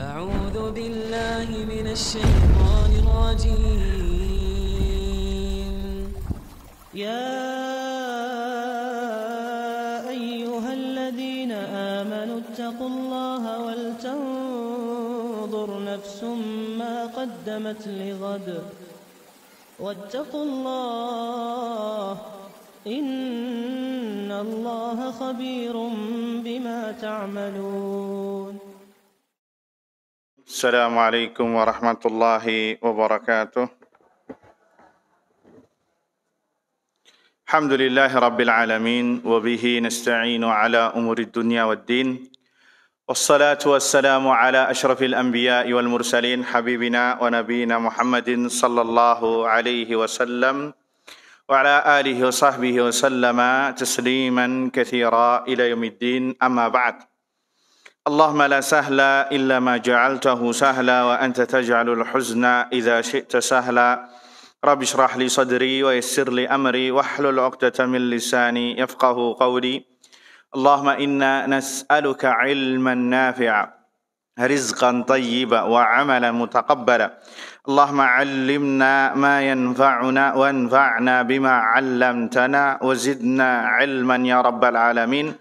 أعوذ بالله من الشيطان الرجيم يا أيها الذين آمنوا اتقوا الله ولتنظر نفس ما قدمت لغد واتقوا الله إن الله خبير بما تعملون السلام عليكم ورحمة الله وبركاته الحمد لله رب العالمين وبه نستعين على أمور الدنيا والدين والصلاة والسلام على أشرف الأنبياء والمرسلين حبيبنا ونبينا محمد صلى الله عليه وسلم وعلى آله وصحبه وسلم تسليما كثيرا إلى يوم الدين أما بعد اللهم لا سهل إلا ما جعلته سهلا وأنت تجعل الحزن إذا شئت سهلا رب اشرح لي صدري ويسر لي أمري واحلل عقدة من لساني يفقه قولي اللهم إنا نسألك علما نافعا رزقا طيبا وعملا متقبلا اللهم علمنا ما ينفعنا وانفعنا بما علمتنا وزدنا علما يا رب العالمين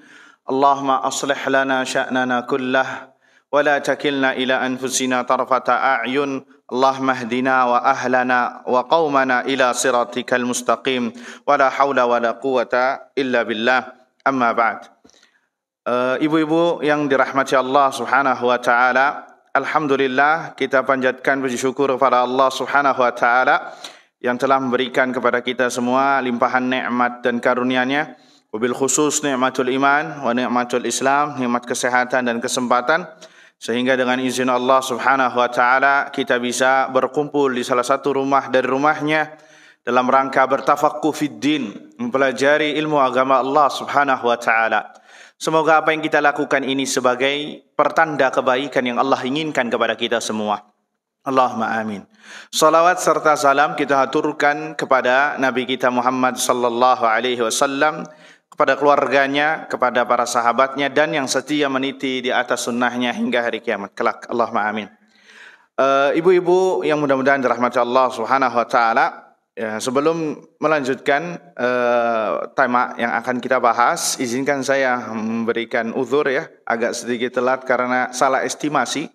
Allahumma aslih lana sya'nana kullah wa la takilna ila anfusina tarfata a'yun اللهم اهدنا واهلنا وقومنا الى صراطك المستقيم ولا حول ولا قوه الا بالله اما بعد Ibu-ibu yang dirahmati Allah Subhanahu wa taala, alhamdulillah kita panjatkan puji syukur kepada Allah Subhanahu wa taala yang telah memberikan kepada kita semua limpahan nikmat dan karunia-Nya Wabil khusus ni'matul iman wa ni'matul islam, nikmat kesehatan dan kesempatan sehingga dengan izin Allah Subhanahu wa taala kita bisa berkumpul di salah satu rumah dari rumahnya dalam rangka bertafakku fid din, mempelajari ilmu agama Allah Subhanahu wa taala. Semoga apa yang kita lakukan ini sebagai pertanda kebaikan yang Allah inginkan kepada kita semua. Allahumma amin. Salawat serta salam kita haturkan kepada Nabi kita Muhammad sallallahu alaihi wasallam. kepada keluarganya, kepada para sahabatnya dan yang setia meniti di atas sunnahnya hingga hari kiamat. Kelak Allahumma amin. Eh, ibu-ibu yang mudah-mudahan dirahmati Allah Subhanahu wa taala, ya, sebelum melanjutkan uh, tema yang akan kita bahas, izinkan saya memberikan uzur ya, agak sedikit telat karena salah estimasi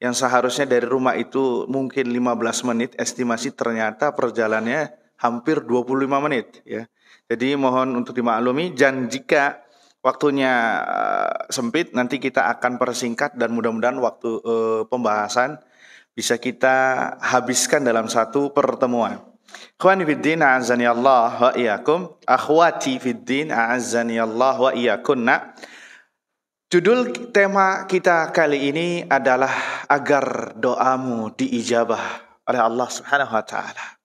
yang seharusnya dari rumah itu mungkin 15 menit, estimasi ternyata perjalannya hampir 25 menit ya. Jadi mohon untuk dimaklumi dan jika waktunya eh, sempit nanti kita akan persingkat dan mudah-mudahan waktu uh, pembahasan bisa kita habiskan dalam satu pertemuan. Ikhwani fid din a'azzani Allah wa iyyakum, akhwati fid din a'azzani Allah wa iyyakunna. Judul tema kita kali ini adalah agar doamu diijabah oleh Allah Subhanahu wa taala.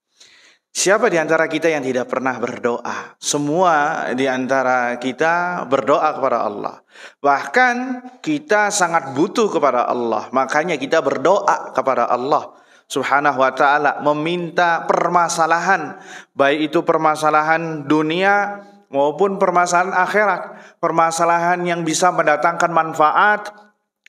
Siapa di antara kita yang tidak pernah berdoa? Semua di antara kita berdoa kepada Allah. Bahkan kita sangat butuh kepada Allah. Makanya kita berdoa kepada Allah Subhanahu wa taala meminta permasalahan, baik itu permasalahan dunia maupun permasalahan akhirat, permasalahan yang bisa mendatangkan manfaat,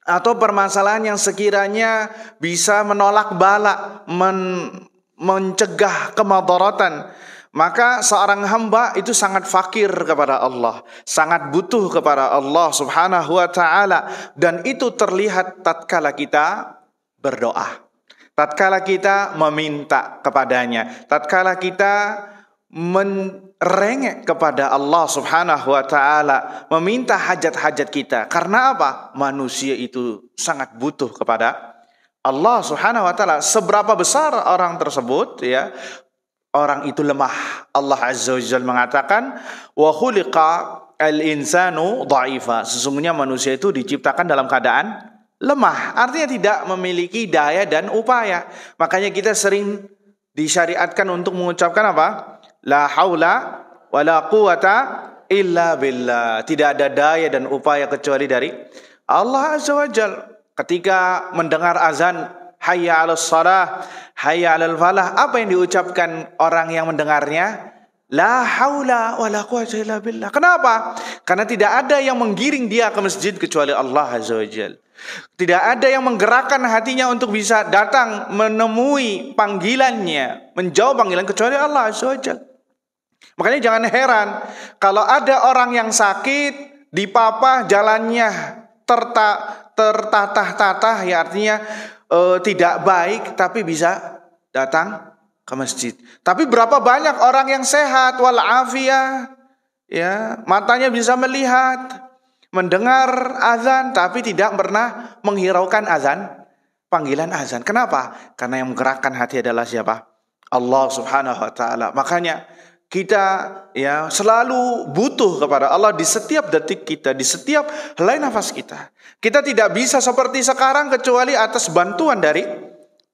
atau permasalahan yang sekiranya bisa menolak balak, men mencegah kemadaratan, maka seorang hamba itu sangat fakir kepada Allah, sangat butuh kepada Allah Subhanahu wa taala dan itu terlihat tatkala kita berdoa. Tatkala kita meminta kepadanya, tatkala kita merengek kepada Allah Subhanahu wa taala, meminta hajat-hajat kita. Karena apa? Manusia itu sangat butuh kepada Allah Subhanahu wa taala seberapa besar orang tersebut ya orang itu lemah Allah Azza wa Jalla mengatakan wa khuliqa al insanu dhaifa sesungguhnya manusia itu diciptakan dalam keadaan lemah artinya tidak memiliki daya dan upaya makanya kita sering disyariatkan untuk mengucapkan apa la haula wala quwata illa billah tidak ada daya dan upaya kecuali dari Allah Azza wa Jalla Ketika mendengar azan hayya 'alas salah hayya 'alal falah, apa yang diucapkan orang yang mendengarnya? La haula wa la illa billah. Kenapa? Karena tidak ada yang menggiring dia ke masjid kecuali Allah Azza wa Jal. Tidak ada yang menggerakkan hatinya untuk bisa datang menemui panggilannya, menjawab panggilan kecuali Allah Azza wa Jal. Makanya jangan heran kalau ada orang yang sakit, dipapah jalannya tertak tertatah-tatah ya artinya e, tidak baik tapi bisa datang ke masjid. Tapi berapa banyak orang yang sehat wal ya, matanya bisa melihat, mendengar azan tapi tidak pernah menghiraukan azan, panggilan azan. Kenapa? Karena yang menggerakkan hati adalah siapa? Allah Subhanahu wa taala. Makanya kita ya selalu butuh kepada Allah di setiap detik kita, di setiap helai nafas kita. Kita tidak bisa seperti sekarang kecuali atas bantuan dari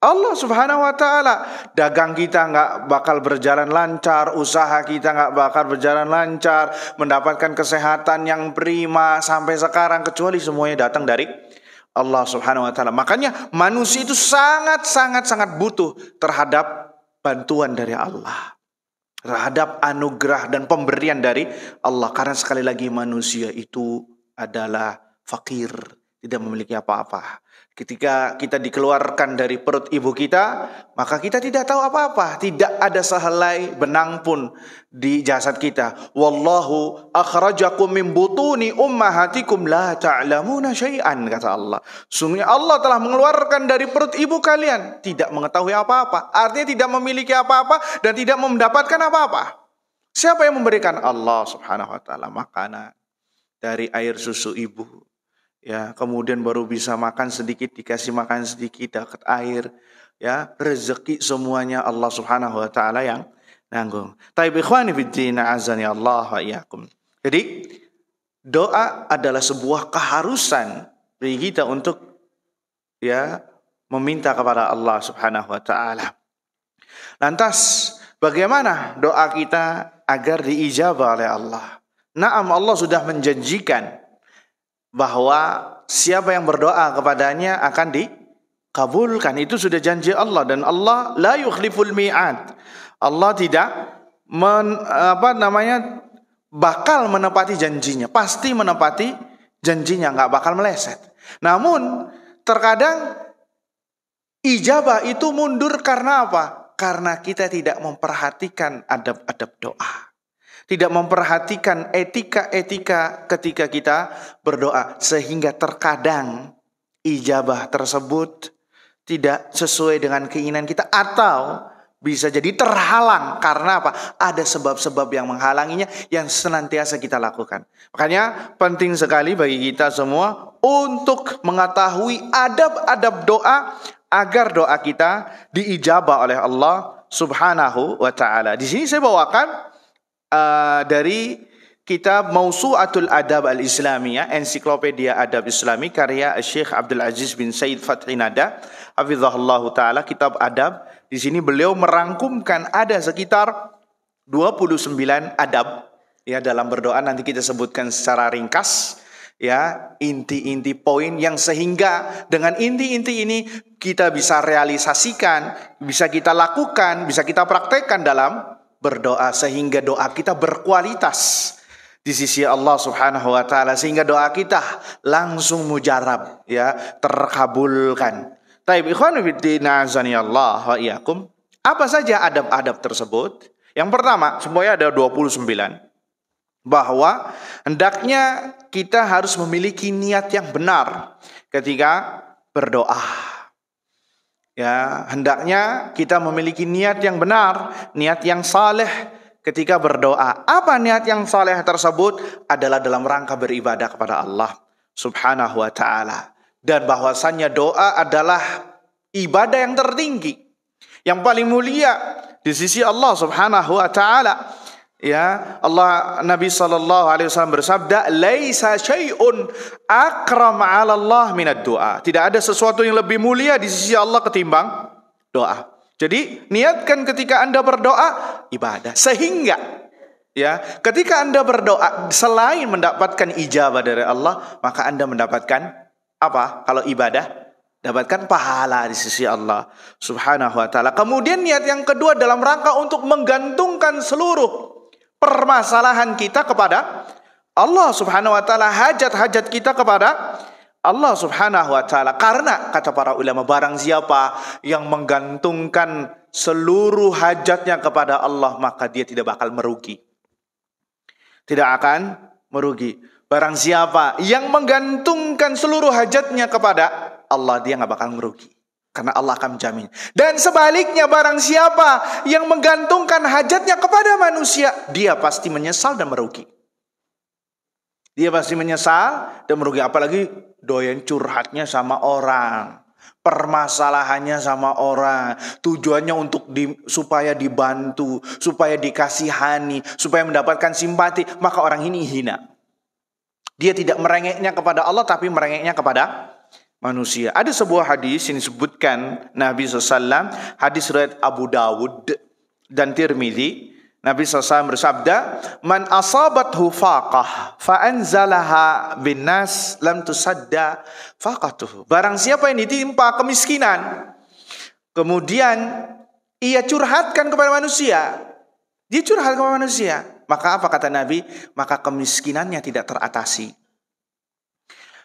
Allah Subhanahu wa taala. Dagang kita nggak bakal berjalan lancar, usaha kita nggak bakal berjalan lancar, mendapatkan kesehatan yang prima sampai sekarang kecuali semuanya datang dari Allah Subhanahu wa taala. Makanya manusia itu sangat sangat sangat butuh terhadap bantuan dari Allah terhadap anugerah dan pemberian dari Allah karena sekali lagi manusia itu adalah fakir, tidak memiliki apa-apa. Ketika kita dikeluarkan dari perut ibu kita, maka kita tidak tahu apa-apa, tidak ada sehelai benang pun di jasad kita. Wallahu akhrajakum min butuni ummahatikum la ta'lamuna syai'an kata Allah. Sungguhnya Allah telah mengeluarkan dari perut ibu kalian tidak mengetahui apa-apa, artinya tidak memiliki apa-apa dan tidak mendapatkan apa-apa. Siapa yang memberikan Allah Subhanahu wa taala makanan dari air susu ibu? ya kemudian baru bisa makan sedikit dikasih makan sedikit dapat air ya rezeki semuanya Allah Subhanahu wa taala yang nanggung. Taib ikhwani azani Allah wa Jadi doa adalah sebuah keharusan bagi kita untuk ya meminta kepada Allah Subhanahu wa taala. Lantas bagaimana doa kita agar diijabah oleh Allah? Naam Allah sudah menjanjikan bahwa siapa yang berdoa kepadanya akan dikabulkan. Itu sudah janji Allah dan Allah la yukhliful mi'ad. Allah tidak men, apa namanya bakal menepati janjinya, pasti menepati janjinya, nggak bakal meleset. Namun terkadang ijabah itu mundur karena apa? Karena kita tidak memperhatikan adab-adab doa tidak memperhatikan etika-etika ketika kita berdoa sehingga terkadang ijabah tersebut tidak sesuai dengan keinginan kita atau bisa jadi terhalang karena apa? Ada sebab-sebab yang menghalanginya yang senantiasa kita lakukan. Makanya penting sekali bagi kita semua untuk mengetahui adab-adab doa agar doa kita diijabah oleh Allah Subhanahu wa taala. Di sini saya bawakan Eh, dari kitab Mausu'atul Adab Al-Islamiyah, Ensiklopedia Adab Islami karya Syekh Abdul Aziz bin Said Fatrinada Nada, Hafizahullah taala kitab adab. Di sini beliau merangkumkan ada sekitar 29 adab ya dalam berdoa nanti kita sebutkan secara ringkas ya inti-inti poin yang sehingga dengan inti-inti ini kita bisa realisasikan, bisa kita lakukan, bisa kita praktekkan dalam berdoa sehingga doa kita berkualitas di sisi Allah Subhanahu wa taala sehingga doa kita langsung mujarab ya terkabulkan. Taib ikhwan Allah wa iyakum. Apa saja adab-adab tersebut? Yang pertama, semuanya ada 29. Bahwa hendaknya kita harus memiliki niat yang benar ketika berdoa. Ya, hendaknya kita memiliki niat yang benar, niat yang saleh ketika berdoa. Apa niat yang saleh tersebut adalah dalam rangka beribadah kepada Allah Subhanahu wa taala dan bahwasannya doa adalah ibadah yang tertinggi, yang paling mulia di sisi Allah Subhanahu wa taala Ya, Allah Nabi sallallahu alaihi wasallam bersabda, "Laisa syai'un akram 'ala Allah minad du'a." Tidak ada sesuatu yang lebih mulia di sisi Allah ketimbang doa. Jadi, niatkan ketika Anda berdoa ibadah sehingga ya, ketika Anda berdoa selain mendapatkan ijabah dari Allah, maka Anda mendapatkan apa? Kalau ibadah dapatkan pahala di sisi Allah Subhanahu wa taala. Kemudian niat yang kedua dalam rangka untuk menggantungkan seluruh permasalahan kita kepada Allah Subhanahu wa taala, hajat-hajat kita kepada Allah Subhanahu wa taala. Karena kata para ulama barang siapa yang menggantungkan seluruh hajatnya kepada Allah, maka dia tidak bakal merugi. Tidak akan merugi. Barang siapa yang menggantungkan seluruh hajatnya kepada Allah, dia nggak bakal merugi. Karena Allah akan menjamin. Dan sebaliknya barang siapa yang menggantungkan hajatnya kepada manusia, dia pasti menyesal dan merugi. Dia pasti menyesal dan merugi. Apalagi doyan curhatnya sama orang. Permasalahannya sama orang. Tujuannya untuk di, supaya dibantu, supaya dikasihani, supaya mendapatkan simpati. Maka orang ini hina. Dia tidak merengeknya kepada Allah tapi merengeknya kepada manusia. Ada sebuah hadis yang disebutkan Nabi SAW, hadis riwayat Abu Dawud dan Tirmidzi. Nabi SAW bersabda, Man asabathu faqah anzalaha bin nas lam tusadda faqatuhu. Barang siapa yang ditimpa kemiskinan, kemudian ia curhatkan kepada manusia. Dia curhat kepada manusia. Maka apa kata Nabi? Maka kemiskinannya tidak teratasi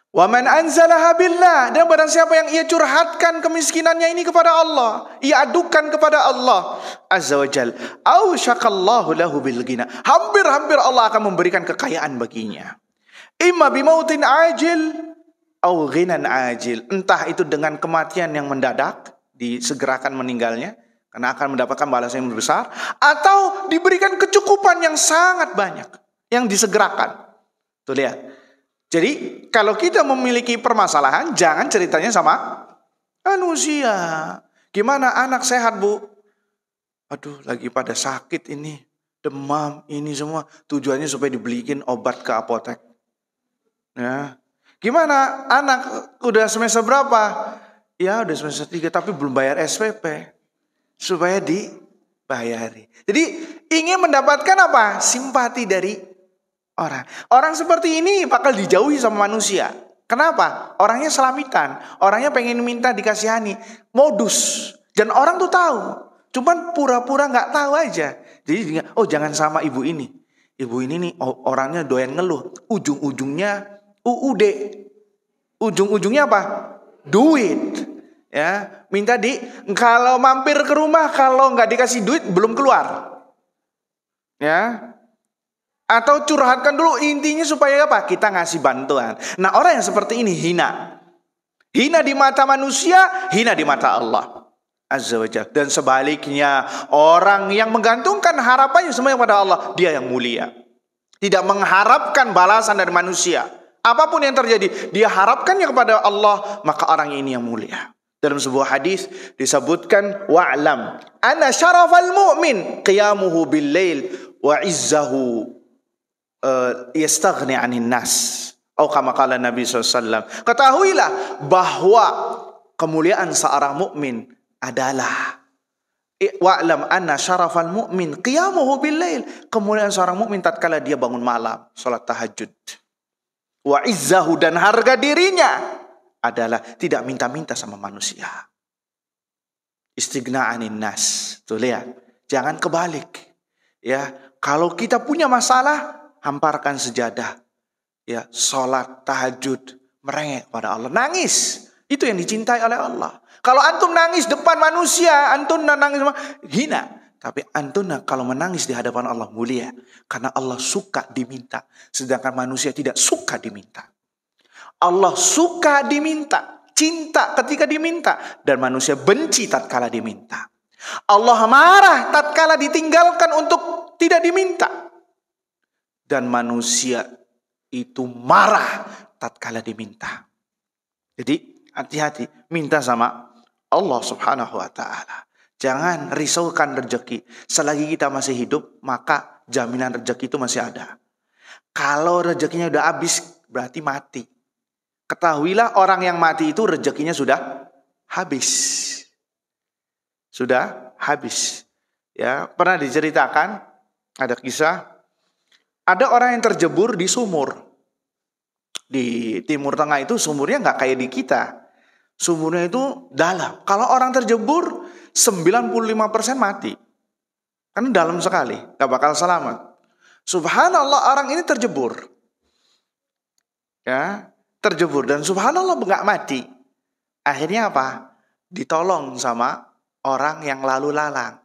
Wa man anzalaha dan barang siapa yang ia curhatkan kemiskinannya ini kepada Allah, ia adukan kepada Allah Azza wa Jal. Au lahu bil gina. Hampir-hampir Allah akan memberikan kekayaan baginya. Imma bimautin ajil au ghinan ajil. Entah itu dengan kematian yang mendadak, disegerakan meninggalnya karena akan mendapatkan balasan yang besar atau diberikan kecukupan yang sangat banyak yang disegerakan. Tuh lihat, jadi kalau kita memiliki permasalahan, jangan ceritanya sama manusia. Gimana anak sehat bu? Aduh lagi pada sakit ini, demam ini semua. Tujuannya supaya dibeliin obat ke apotek. Ya. Gimana anak udah semester berapa? Ya udah semester 3 tapi belum bayar SPP. Supaya dibayari. Jadi ingin mendapatkan apa? Simpati dari orang. Orang seperti ini bakal dijauhi sama manusia. Kenapa? Orangnya selamitan, orangnya pengen minta dikasihani, modus. Dan orang tuh tahu, cuman pura-pura nggak -pura tahu aja. Jadi oh jangan sama ibu ini. Ibu ini nih oh, orangnya doyan ngeluh, ujung-ujungnya UUD. Ujung-ujungnya apa? Duit. Ya, minta di kalau mampir ke rumah kalau nggak dikasih duit belum keluar. Ya, atau curhatkan dulu intinya supaya apa? Kita ngasih bantuan. Nah orang yang seperti ini hina. Hina di mata manusia, hina di mata Allah. Azza wa Dan sebaliknya, orang yang menggantungkan harapannya semuanya kepada Allah, dia yang mulia. Tidak mengharapkan balasan dari manusia. Apapun yang terjadi, dia harapkannya kepada Allah, maka orang ini yang mulia. Dalam sebuah hadis disebutkan wa'lam anna syarafal mu'min qiyamuhu bil lail wa izzahu uh, yastaghni anin nas. Atau kama kala Nabi SAW. Ketahuilah bahwa kemuliaan seorang mukmin adalah wa'lam anna syarafal mu'min qiyamuhu billail. Kemuliaan seorang mukmin tatkala dia bangun malam, salat tahajud. Wa izzahu dan harga dirinya adalah tidak minta-minta sama manusia. Istighna'anin nas. Tuh lihat, jangan kebalik. Ya, kalau kita punya masalah, hamparkan sejadah, ya, sholat, tahajud, merengek pada Allah, nangis. Itu yang dicintai oleh Allah. Kalau antum nangis depan manusia, antum nangis hina. Tapi antum kalau menangis di hadapan Allah mulia. Karena Allah suka diminta. Sedangkan manusia tidak suka diminta. Allah suka diminta. Cinta ketika diminta. Dan manusia benci tatkala diminta. Allah marah tatkala ditinggalkan untuk tidak diminta dan manusia itu marah tatkala diminta. Jadi hati-hati, minta sama Allah Subhanahu wa taala. Jangan risaukan rezeki. Selagi kita masih hidup, maka jaminan rezeki itu masih ada. Kalau rezekinya udah habis, berarti mati. Ketahuilah orang yang mati itu rezekinya sudah habis. Sudah habis. Ya, pernah diceritakan ada kisah ada orang yang terjebur di sumur. Di Timur Tengah itu sumurnya nggak kayak di kita. Sumurnya itu dalam. Kalau orang terjebur, 95% mati. Karena dalam sekali, nggak bakal selamat. Subhanallah orang ini terjebur. Ya, terjebur dan subhanallah nggak mati. Akhirnya apa? Ditolong sama orang yang lalu lalang.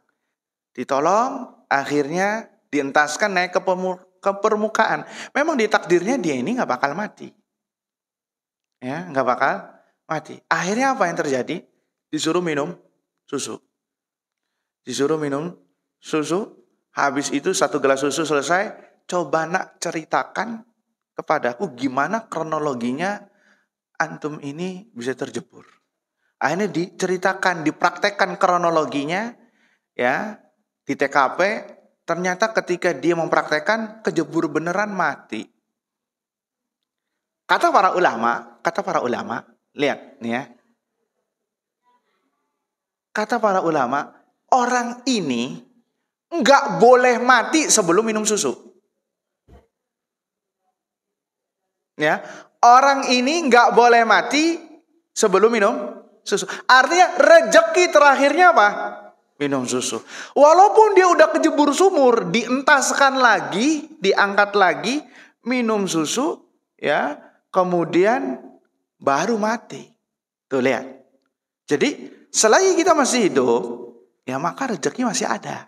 Ditolong, akhirnya dientaskan naik ke pemur, ke permukaan. Memang di takdirnya dia ini nggak bakal mati. Ya, nggak bakal mati. Akhirnya apa yang terjadi? Disuruh minum susu. Disuruh minum susu. Habis itu satu gelas susu selesai. Coba nak ceritakan kepadaku gimana kronologinya antum ini bisa terjebur. Akhirnya diceritakan, dipraktekkan kronologinya ya di TKP ternyata ketika dia mempraktekkan kejebur beneran mati. Kata para ulama, kata para ulama, lihat nih ya. Kata para ulama, orang ini nggak boleh mati sebelum minum susu. Ya, orang ini nggak boleh mati sebelum minum susu. Artinya rejeki terakhirnya apa? minum susu. Walaupun dia udah kejebur sumur, dientaskan lagi, diangkat lagi, minum susu, ya, kemudian baru mati. Tuh lihat. Jadi selagi kita masih hidup, ya maka rezeki masih ada.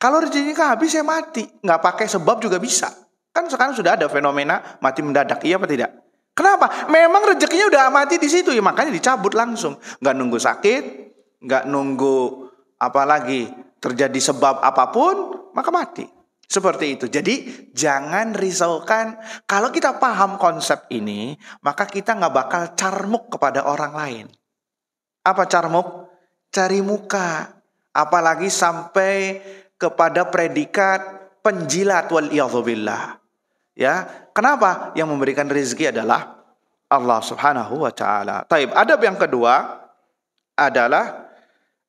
Kalau rezekinya habis ya mati, nggak pakai sebab juga bisa. Kan sekarang sudah ada fenomena mati mendadak, iya apa tidak? Kenapa? Memang rezekinya udah mati di situ, ya makanya dicabut langsung. Nggak nunggu sakit, nggak nunggu apalagi terjadi sebab apapun, maka mati. Seperti itu. Jadi jangan risaukan. Kalau kita paham konsep ini, maka kita nggak bakal carmuk kepada orang lain. Apa carmuk? Cari muka. Apalagi sampai kepada predikat penjilat wal Ya, kenapa? Yang memberikan rezeki adalah Allah Subhanahu wa taala. Taib, adab yang kedua adalah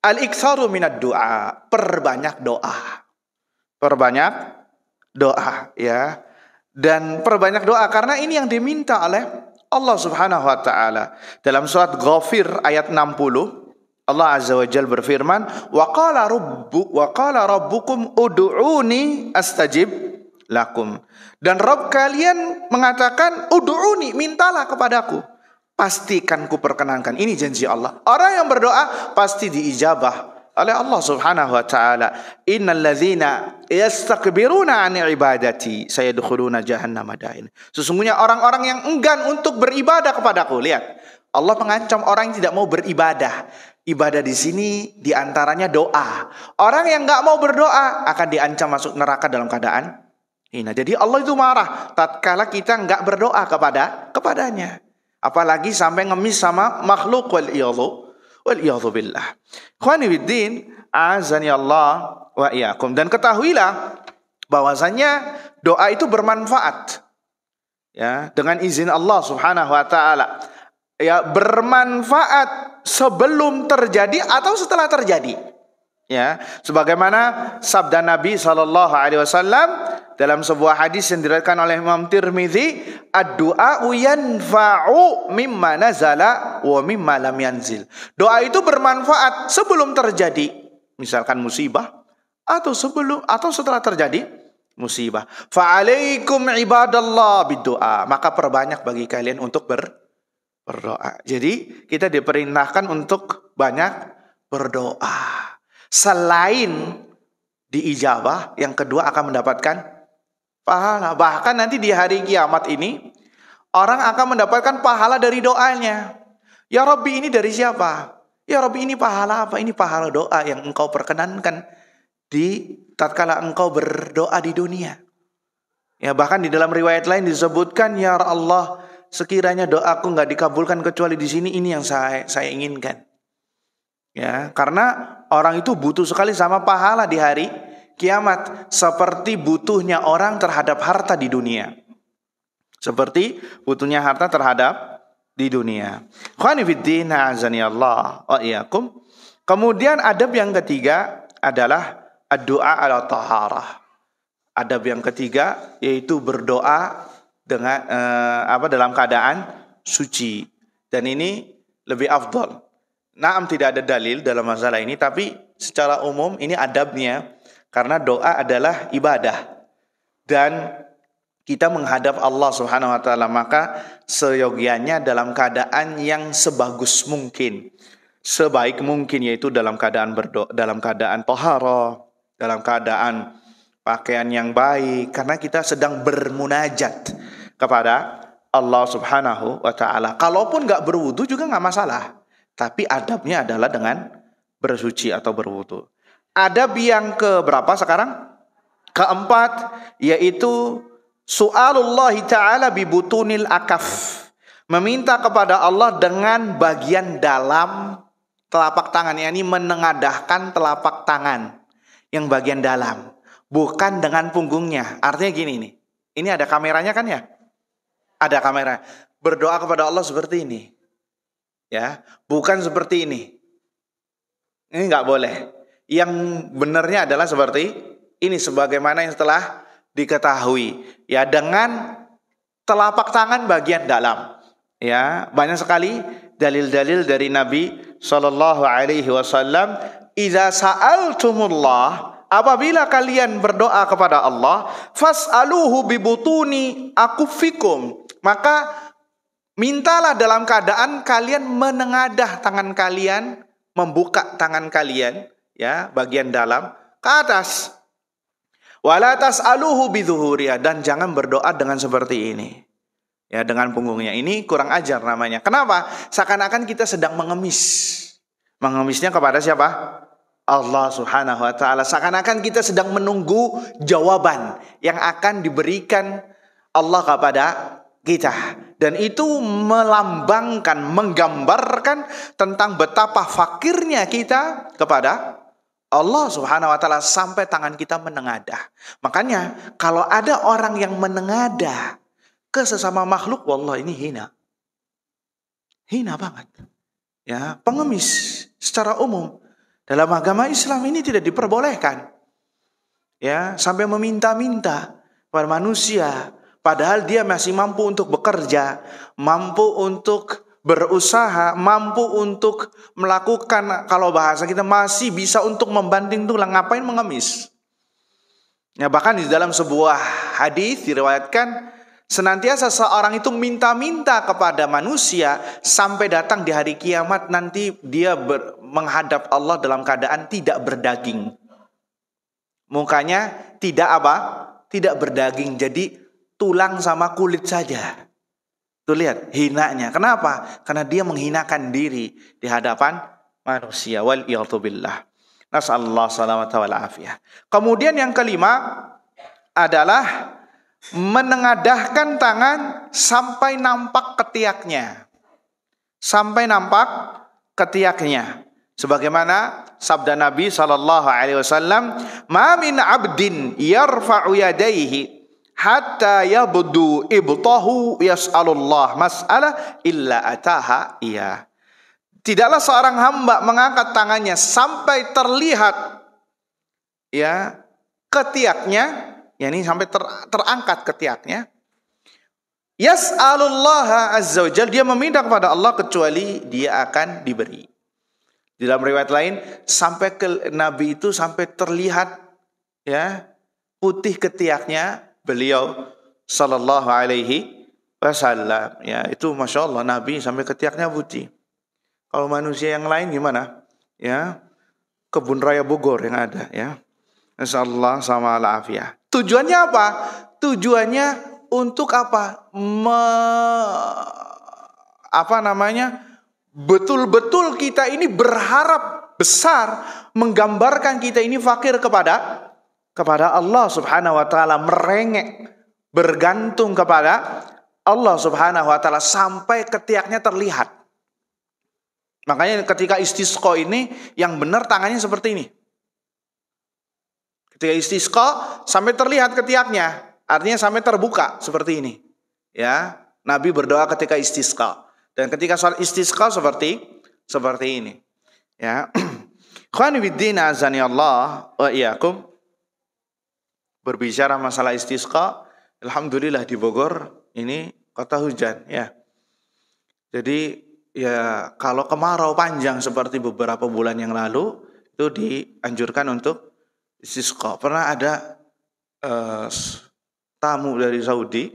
Al-iksaru minat doa, perbanyak doa. Perbanyak doa ya. Dan perbanyak doa karena ini yang diminta oleh Allah Subhanahu wa taala. Dalam surat Ghafir ayat 60 Allah Azza wa Jalla berfirman, "Wa qala rabbu wa qala rabbukum ud'uni astajib lakum." Dan Rabb kalian mengatakan, "Ud'uni, mintalah kepadaku." pastikan kuperkenankan. Ini janji Allah. Orang yang berdoa pasti diijabah oleh Allah Subhanahu wa taala. Innal ladzina yastakbiruna an ibadati sayadkhuluna jahannam adain. Sesungguhnya orang-orang yang enggan untuk beribadah kepadaku. Lihat. Allah mengancam orang yang tidak mau beribadah. Ibadah di sini diantaranya doa. Orang yang nggak mau berdoa akan diancam masuk neraka dalam keadaan hina. Jadi Allah itu marah tatkala kita nggak berdoa kepada kepadanya. Apalagi sampai ngemis sama makhluk wal iyadhu wal iyadhu billah. Khwani azani Allah wa iyakum. Dan ketahuilah bahwasanya doa itu bermanfaat. Ya, dengan izin Allah Subhanahu wa taala. Ya, bermanfaat sebelum terjadi atau setelah terjadi. Ya, sebagaimana sabda Nabi sallallahu alaihi wasallam, dalam sebuah hadis yang diriwayatkan oleh Imam Tirmidzi, "Ad-du'a yanfa'u mimma nazala wa mimma lam yanzil." Doa itu bermanfaat sebelum terjadi misalkan musibah atau sebelum atau setelah terjadi musibah. Fa'alaikum ibadallah bidu'a. Maka perbanyak bagi kalian untuk ber, berdoa. Jadi kita diperintahkan untuk banyak berdoa. Selain diijabah, yang kedua akan mendapatkan Pahala. Bahkan nanti di hari kiamat ini, orang akan mendapatkan pahala dari doanya. Ya Rabbi ini dari siapa? Ya Rabbi ini pahala apa? Ini pahala doa yang engkau perkenankan di tatkala engkau berdoa di dunia. Ya bahkan di dalam riwayat lain disebutkan ya Allah sekiranya doaku nggak dikabulkan kecuali di sini ini yang saya saya inginkan. Ya, karena orang itu butuh sekali sama pahala di hari kiamat seperti butuhnya orang terhadap harta di dunia. Seperti butuhnya harta terhadap di dunia. Allah Kemudian adab yang ketiga adalah doa ala taharah. Adab yang ketiga yaitu berdoa dengan eh, apa dalam keadaan suci. Dan ini lebih afdol. Naam tidak ada dalil dalam masalah ini tapi secara umum ini adabnya karena doa adalah ibadah. Dan kita menghadap Allah Subhanahu wa taala maka seyogianya dalam keadaan yang sebagus mungkin sebaik mungkin yaitu dalam keadaan berdoa, dalam keadaan tohara dalam keadaan pakaian yang baik karena kita sedang bermunajat kepada Allah Subhanahu wa taala. Kalaupun nggak berwudu juga nggak masalah, tapi adabnya adalah dengan bersuci atau berwudu. Adab yang ke berapa sekarang? Keempat yaitu su'alullah taala bibutunil akaf. Meminta kepada Allah dengan bagian dalam telapak tangan, yani menengadahkan telapak tangan yang bagian dalam, bukan dengan punggungnya. Artinya gini nih. Ini ada kameranya kan ya? Ada kamera. Berdoa kepada Allah seperti ini. Ya, bukan seperti ini. Ini nggak boleh yang benarnya adalah seperti ini sebagaimana yang telah diketahui ya dengan telapak tangan bagian dalam ya banyak sekali dalil-dalil dari Nabi Shallallahu Alaihi Wasallam idza sa'altumullah apabila kalian berdoa kepada Allah fas'aluhu bibutuni akufikum maka mintalah dalam keadaan kalian menengadah tangan kalian membuka tangan kalian ya bagian dalam ke atas. Walatas aluhu biduhuria dan jangan berdoa dengan seperti ini. Ya dengan punggungnya ini kurang ajar namanya. Kenapa? Seakan-akan kita sedang mengemis. Mengemisnya kepada siapa? Allah Subhanahu wa taala. Seakan-akan kita sedang menunggu jawaban yang akan diberikan Allah kepada kita. Dan itu melambangkan, menggambarkan tentang betapa fakirnya kita kepada Allah Subhanahu wa taala sampai tangan kita menengadah. Makanya kalau ada orang yang menengadah ke sesama makhluk, wallah ini hina. Hina banget. Ya, pengemis secara umum dalam agama Islam ini tidak diperbolehkan. Ya, sampai meminta-minta kepada manusia padahal dia masih mampu untuk bekerja, mampu untuk berusaha mampu untuk melakukan kalau bahasa kita masih bisa untuk membanding tulang ngapain mengemis ya bahkan di dalam sebuah hadis diriwayatkan senantiasa seorang itu minta-minta kepada manusia sampai datang di hari kiamat nanti dia ber, menghadap Allah dalam keadaan tidak berdaging mukanya tidak apa tidak berdaging jadi tulang sama kulit saja Tuh lihat hinanya. Kenapa? Karena dia menghinakan diri di hadapan manusia. Wal billah. Nasallallahu salamata wal afiyah. Kemudian yang kelima adalah menengadahkan tangan sampai nampak ketiaknya. Sampai nampak ketiaknya. Sebagaimana sabda Nabi sallallahu alaihi wasallam, "Ma min 'abdin yarfa'u yadayhi hatta yabdu ibtahu yas'alullah mas'alah illa ataha iya. Tidaklah seorang hamba mengangkat tangannya sampai terlihat ya ketiaknya, ya ini sampai ter, terangkat ketiaknya. Yas'alullah azza wajal dia meminta kepada Allah kecuali dia akan diberi. Di dalam riwayat lain sampai ke Nabi itu sampai terlihat ya putih ketiaknya beliau sallallahu alaihi wasallam. Ya, itu masya Allah Nabi sampai ketiaknya putih. Kalau manusia yang lain gimana? Ya, kebun raya Bogor yang ada ya. Insyaallah sama alafiyah. Tujuannya apa? Tujuannya untuk apa? Me, apa namanya? Betul-betul kita ini berharap besar menggambarkan kita ini fakir kepada kepada Allah Subhanahu wa taala, merengek, bergantung kepada Allah Subhanahu wa taala sampai ketiaknya terlihat. Makanya ketika istisqa ini yang benar tangannya seperti ini. Ketika istisqa sampai terlihat ketiaknya, artinya sampai terbuka seperti ini. Ya, Nabi berdoa ketika istisqa dan ketika salat istisqa seperti seperti ini. Ya. Khawani biddin azani Allah wa iyyakum berbicara masalah istisqa, alhamdulillah di Bogor ini kota hujan ya. Jadi ya kalau kemarau panjang seperti beberapa bulan yang lalu itu dianjurkan untuk istisqa. Pernah ada eh, tamu dari Saudi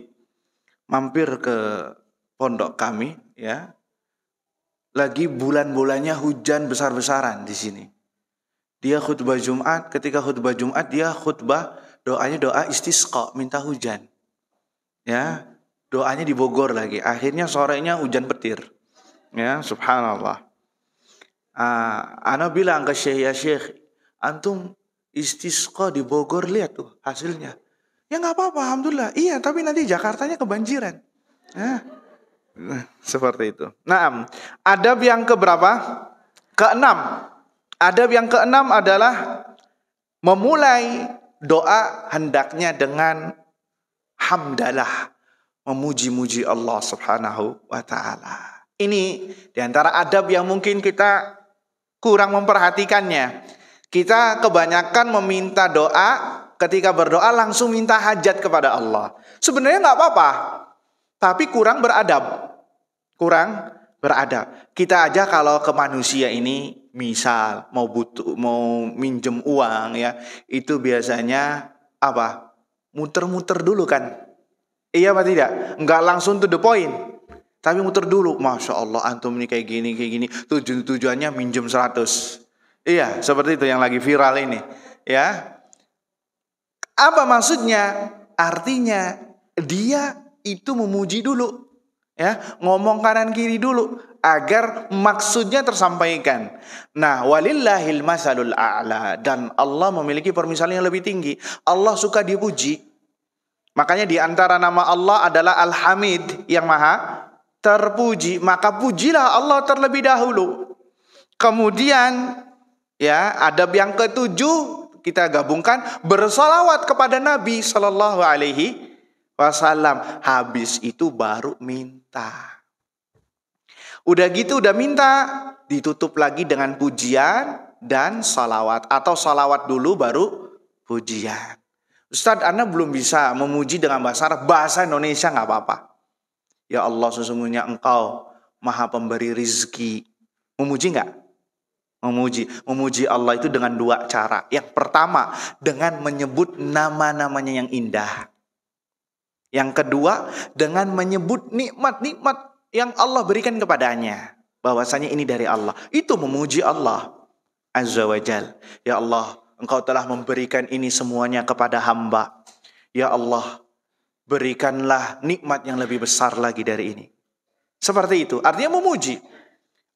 mampir ke pondok kami ya. Lagi bulan-bulannya hujan besar-besaran di sini. Dia khutbah Jumat, ketika khutbah Jumat dia khutbah doanya doa istisqa, minta hujan. Ya, doanya di Bogor lagi. Akhirnya sorenya hujan petir. Ya, subhanallah. Uh, Ana bilang ke Syekh ya Syekh, antum istisqa di Bogor lihat tuh hasilnya. Ya nggak apa-apa, alhamdulillah. Iya, tapi nanti Jakartanya kebanjiran. Ya. seperti itu. Nah, adab yang keberapa? Keenam. Adab yang keenam adalah memulai doa hendaknya dengan hamdalah memuji-muji Allah Subhanahu wa taala. Ini diantara adab yang mungkin kita kurang memperhatikannya. Kita kebanyakan meminta doa ketika berdoa langsung minta hajat kepada Allah. Sebenarnya nggak apa-apa, tapi kurang beradab. Kurang beradab. Kita aja kalau ke manusia ini misal mau butuh mau minjem uang ya itu biasanya apa muter-muter dulu kan iya apa tidak nggak langsung to the point tapi muter dulu masya Allah antum ini kayak gini kayak gini tujuan tujuannya minjem seratus iya seperti itu yang lagi viral ini ya apa maksudnya artinya dia itu memuji dulu ya ngomong kanan kiri dulu agar maksudnya tersampaikan. Nah, walillahil masalul a'la dan Allah memiliki permisalan yang lebih tinggi. Allah suka dipuji. Makanya di antara nama Allah adalah Al-Hamid yang maha terpuji. Maka pujilah Allah terlebih dahulu. Kemudian ya, adab yang ketujuh kita gabungkan bersalawat kepada Nabi Shallallahu alaihi wasallam. Habis itu baru minta. Udah gitu udah minta ditutup lagi dengan pujian dan salawat atau salawat dulu baru pujian. Ustadz Anda belum bisa memuji dengan bahasa Arab, bahasa Indonesia nggak apa-apa. Ya Allah sesungguhnya engkau maha pemberi rizki. Memuji nggak? Memuji. Memuji Allah itu dengan dua cara. Yang pertama dengan menyebut nama-namanya yang indah. Yang kedua dengan menyebut nikmat-nikmat yang Allah berikan kepadanya bahwasanya ini dari Allah itu memuji Allah azza wajal ya Allah engkau telah memberikan ini semuanya kepada hamba ya Allah berikanlah nikmat yang lebih besar lagi dari ini seperti itu artinya memuji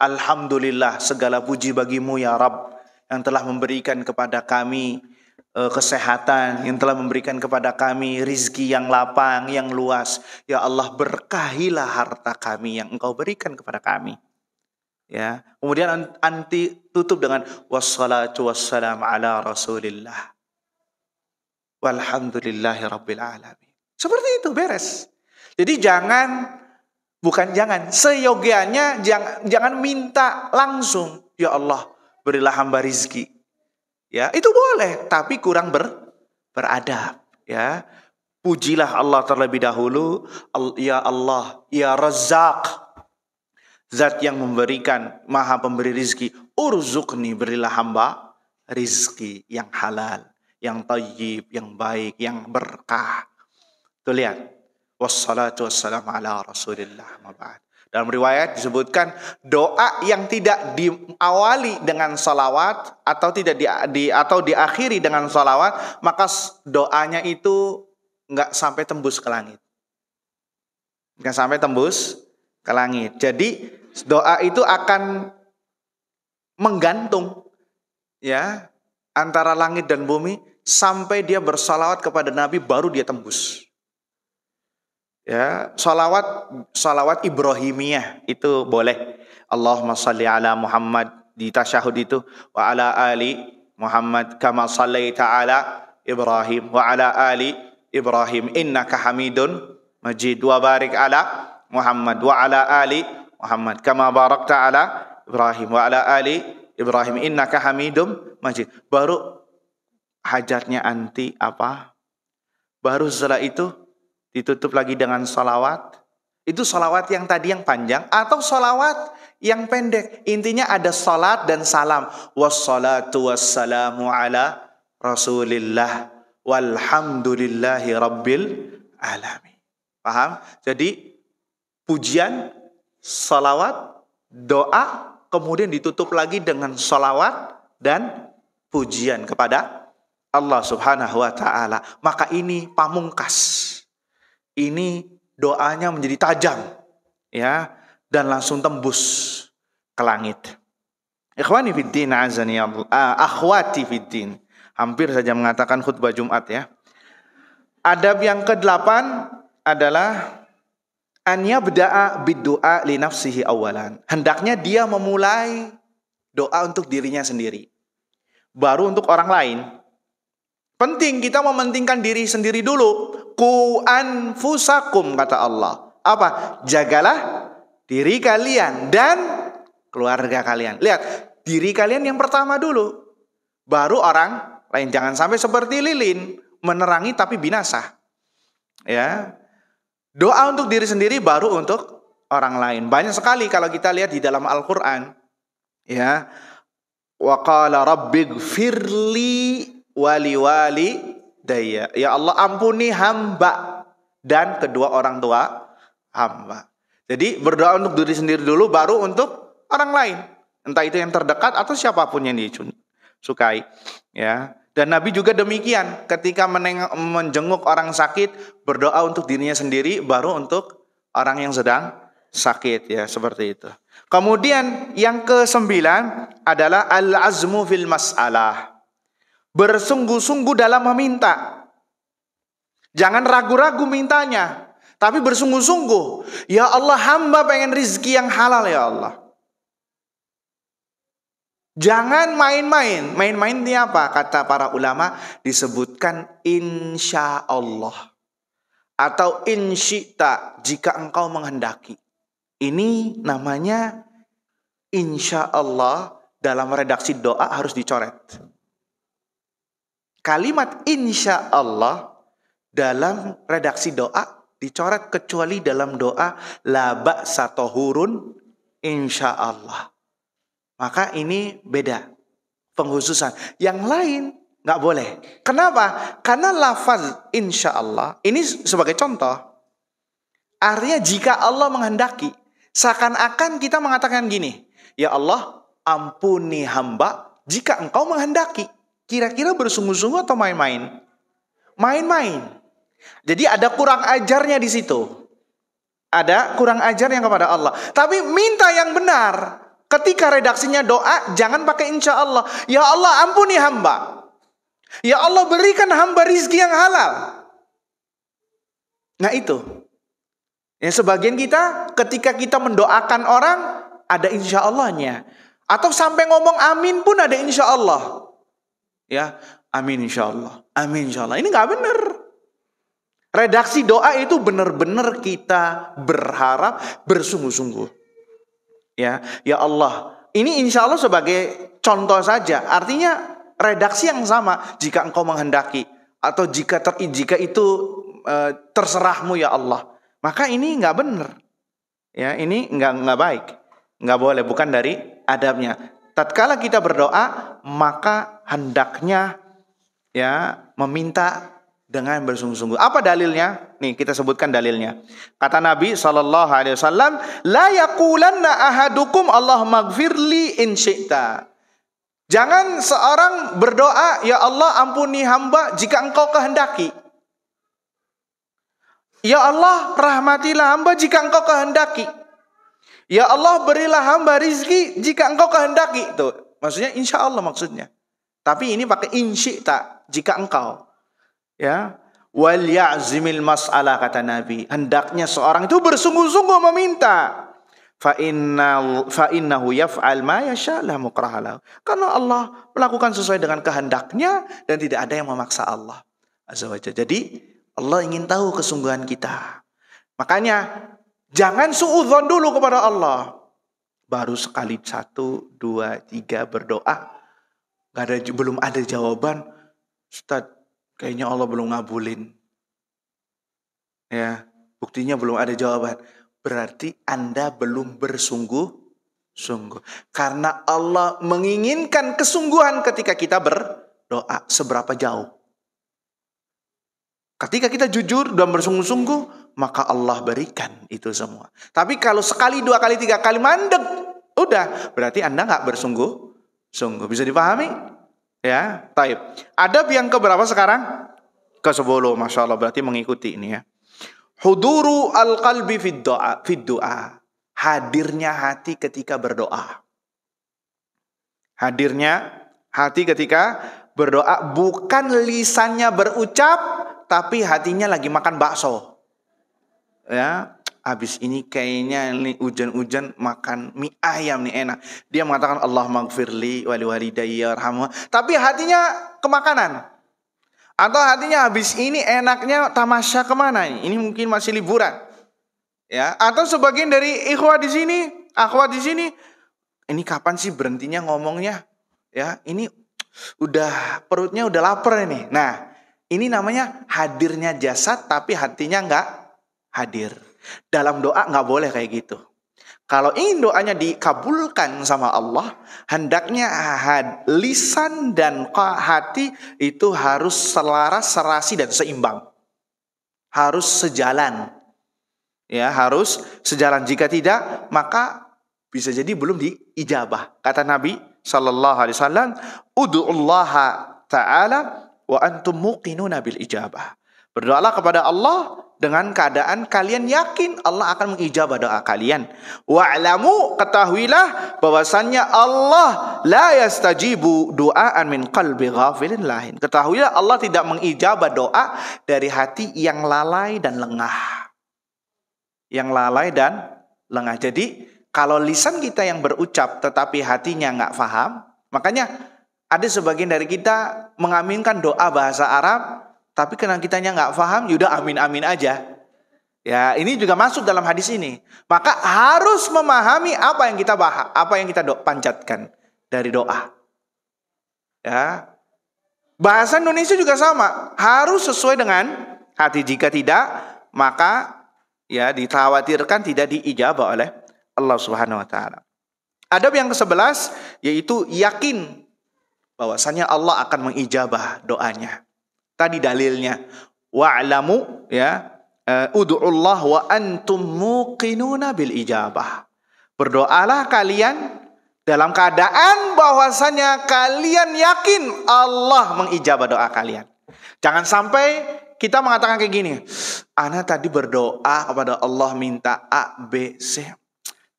alhamdulillah segala puji bagimu ya Rabb yang telah memberikan kepada kami Eh, kesehatan yang telah memberikan kepada kami rizki yang lapang, yang luas. Ya Allah berkahilah harta kami yang engkau berikan kepada kami. Ya, kemudian anti tutup dengan wassalatu wassalamu ala rasulillah. Walhamdulillahi alamin. Seperti itu beres. Jadi jangan bukan jangan seyogianya jangan, jangan minta langsung ya Allah berilah hamba rizki Ya, itu boleh, tapi kurang ber, beradab, ya. Pujilah Allah terlebih dahulu. Ya Allah, ya rezak Zat yang memberikan, maha pemberi rizki. Urzukni, berilah hamba rizki yang halal, yang tayyib, yang baik, yang berkah. Tuh lihat. Wassalatu wassalamu ala dalam riwayat disebutkan doa yang tidak diawali dengan salawat atau tidak di, di atau diakhiri dengan salawat, maka doanya itu nggak sampai tembus ke langit. Nggak sampai tembus ke langit. Jadi doa itu akan menggantung ya antara langit dan bumi sampai dia bersalawat kepada Nabi baru dia tembus. Ya, salawat salawat Ibrahimiyah itu boleh. Allahumma salli ala Muhammad di tasyahud itu wa ala ali Muhammad kama sallaita ala Ibrahim wa ala ali Ibrahim innaka Hamidun Majid wa barik ala Muhammad wa ala ali Muhammad kama barakta ala Ibrahim wa ala ali Ibrahim innaka Hamidum Majid baru hajatnya anti apa baru setelah itu ditutup lagi dengan solawat. Itu solawat yang tadi yang panjang atau solawat yang pendek. Intinya ada salat dan salam. Wassalatu wassalamu ala Rasulillah walhamdulillahi rabbil alamin. Paham? Jadi pujian, salawat, doa, kemudian ditutup lagi dengan salawat dan pujian kepada Allah Subhanahu wa taala. Maka ini pamungkas ini doanya menjadi tajam ya dan langsung tembus ke langit. Ikhwani fiddin azani ya ah, akhwati fiddin. Hampir saja mengatakan khutbah Jumat ya. Adab yang ke-8 adalah an yabda'a biddu'a li nafsihi awalan. Hendaknya dia memulai doa untuk dirinya sendiri. Baru untuk orang lain. Penting kita mementingkan diri sendiri dulu. Ku anfusakum kata Allah. Apa? Jagalah diri kalian dan keluarga kalian. Lihat, diri kalian yang pertama dulu. Baru orang lain jangan sampai seperti lilin menerangi tapi binasa. Ya. Doa untuk diri sendiri baru untuk orang lain. Banyak sekali kalau kita lihat di dalam Al-Qur'an. Ya. Wa qala rabbighfirli wali wali daya. Ya Allah ampuni hamba dan kedua orang tua hamba. Jadi berdoa untuk diri sendiri dulu baru untuk orang lain. Entah itu yang terdekat atau siapapun yang disukai. Ya. Dan Nabi juga demikian ketika menjenguk orang sakit berdoa untuk dirinya sendiri baru untuk orang yang sedang sakit ya seperti itu. Kemudian yang kesembilan adalah al-azmu fil mas'alah bersungguh-sungguh dalam meminta. Jangan ragu-ragu mintanya, tapi bersungguh-sungguh. Ya Allah, hamba pengen rizki yang halal ya Allah. Jangan main-main. Main-main ini apa? Kata para ulama disebutkan insya Allah. Atau insyita jika engkau menghendaki. Ini namanya insya Allah dalam redaksi doa harus dicoret. Kalimat insya Allah dalam redaksi doa dicoret kecuali dalam doa labak satu hurun insya Allah. Maka ini beda penghususan. Yang lain nggak boleh. Kenapa? Karena lafaz insya Allah ini sebagai contoh. Artinya jika Allah menghendaki, seakan-akan kita mengatakan gini, ya Allah ampuni hamba jika engkau menghendaki. Kira-kira bersungguh-sungguh atau main-main? Main-main. Jadi ada kurang ajarnya di situ. Ada kurang ajar kepada Allah. Tapi minta yang benar. Ketika redaksinya doa, jangan pakai insya Allah. Ya Allah ampuni hamba. Ya Allah berikan hamba rizki yang halal. Nah itu. Ya, sebagian kita ketika kita mendoakan orang, ada insya Allahnya. Atau sampai ngomong amin pun ada insya Allah. Ya, amin insya Allah. Amin insya Allah. Ini nggak benar. Redaksi doa itu benar-benar kita berharap bersungguh-sungguh. Ya, ya Allah. Ini insya Allah sebagai contoh saja. Artinya redaksi yang sama jika engkau menghendaki atau jika ter, jika itu e, terserahmu ya Allah. Maka ini nggak benar. Ya, ini nggak nggak baik. Nggak boleh, bukan dari adabnya tatkala kita berdoa maka hendaknya ya meminta dengan bersungguh-sungguh. Apa dalilnya? Nih kita sebutkan dalilnya. Kata Nabi Shallallahu Alaihi Wasallam, la yakulanna ahadukum Allah magfirli in Jangan seorang berdoa, ya Allah ampuni hamba jika engkau kehendaki. Ya Allah rahmatilah hamba jika engkau kehendaki. Ya Allah berilah hamba rizki jika engkau kehendaki. Tuh, maksudnya insya Allah maksudnya. Tapi ini pakai insya tak jika engkau. Ya, wal ya'zimil mas'alah kata Nabi. Hendaknya seorang itu bersungguh-sungguh meminta. Fa inna fa yaf'al ma yasha Karena Allah melakukan sesuai dengan kehendaknya dan tidak ada yang memaksa Allah. Azza Jadi Allah ingin tahu kesungguhan kita. Makanya Jangan suudzon dulu kepada Allah. Baru sekali satu, dua, tiga berdoa. Gak ada, belum ada jawaban. Ustaz, kayaknya Allah belum ngabulin. Ya, buktinya belum ada jawaban. Berarti Anda belum bersungguh sungguh. Karena Allah menginginkan kesungguhan ketika kita berdoa seberapa jauh. Ketika kita jujur dan bersungguh-sungguh, maka Allah berikan itu semua. Tapi kalau sekali, dua kali, tiga kali mandek, udah berarti Anda nggak bersungguh. Sungguh bisa dipahami? Ya, taib. Ada yang keberapa sekarang? Ke sepuluh, masya Allah berarti mengikuti ini ya. Huduru al qalbi fid doa, fid doa. Hadirnya hati ketika berdoa. Hadirnya hati ketika berdoa bukan lisannya berucap tapi hatinya lagi makan bakso. Ya, habis ini kayaknya ini hujan-hujan makan mie ayam nih enak. Dia mengatakan Allah magfirli wali walidayya Tapi hatinya kemakanan. Atau hatinya habis ini enaknya tamasya kemana nih? Ini mungkin masih liburan. Ya, atau sebagian dari ikhwah di sini, akhwah di sini, ini kapan sih berhentinya ngomongnya? Ya, ini udah perutnya udah lapar ini. Nah, ini namanya hadirnya jasad tapi hatinya nggak hadir. Dalam doa nggak boleh kayak gitu. Kalau ingin doanya dikabulkan sama Allah, hendaknya had, lisan dan hati itu harus selaras, serasi dan seimbang. Harus sejalan. Ya, harus sejalan. Jika tidak, maka bisa jadi belum diijabah. Kata Nabi Shallallahu Alaihi Wasallam, Allah ta'ala wa antum muqinuna bil ijabah. Berdoalah kepada Allah dengan keadaan kalian yakin Allah akan mengijabah doa kalian. Wa'lamu ketahuilah bahwasannya Allah la yastajibu du'aan min qalbi ghafilin lahin. Ketahuilah Allah tidak mengijabah doa dari hati yang lalai dan lengah. Yang lalai dan lengah. Jadi kalau lisan kita yang berucap tetapi hatinya nggak faham, makanya ada sebagian dari kita mengaminkan doa bahasa Arab, tapi karena kitanya nggak paham, yaudah amin-amin aja. Ya, ini juga masuk dalam hadis ini. Maka harus memahami apa yang kita bahas, apa yang kita panjatkan dari doa. Ya. Bahasa Indonesia juga sama, harus sesuai dengan hati. Jika tidak, maka ya dikhawatirkan tidak diijabah oleh Allah Subhanahu wa taala. Adab yang ke-11 yaitu yakin bahwasanya Allah akan mengijabah doanya. Tadi dalilnya wa wa'lamu ya e, ud'ullah wa antum muqinuna bil ijabah. Berdoalah kalian dalam keadaan bahwasanya kalian yakin Allah mengijabah doa kalian. Jangan sampai kita mengatakan kayak gini, Ana tadi berdoa kepada Allah minta A, B, C.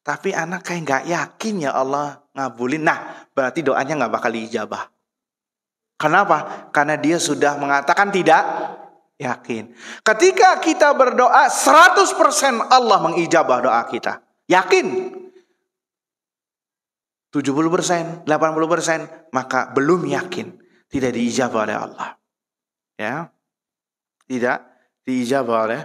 Tapi anak kayak nggak yakin ya Allah ngabulin, nah berarti doanya nggak bakal diijabah. Kenapa? Karena dia sudah mengatakan tidak yakin. Ketika kita berdoa 100% Allah mengijabah doa kita. Yakin. 70%, 80%, maka belum yakin, tidak diijabah oleh Allah. Ya. Tidak diijabah oleh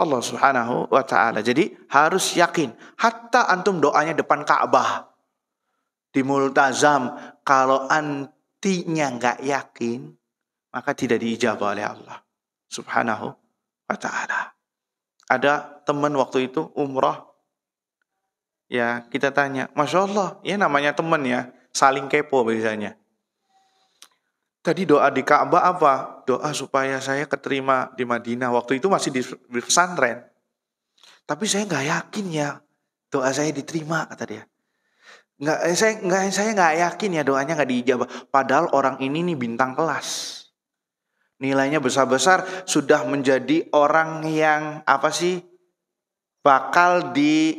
Allah Subhanahu wa taala. Jadi harus yakin, hatta antum doanya depan Ka'bah. Di multazam kalau antinya nggak yakin maka tidak diijabah oleh Allah subhanahu wa ta'ala ada teman waktu itu umroh ya kita tanya Masya Allah ya namanya teman ya saling kepo biasanya tadi doa di Ka'bah apa? Doa supaya saya keterima di Madinah. Waktu itu masih di pesantren. Tapi saya nggak yakin ya doa saya diterima, kata dia nggak eh, saya nggak saya nggak yakin ya doanya nggak dijawab Padahal orang ini nih bintang kelas, nilainya besar besar sudah menjadi orang yang apa sih bakal di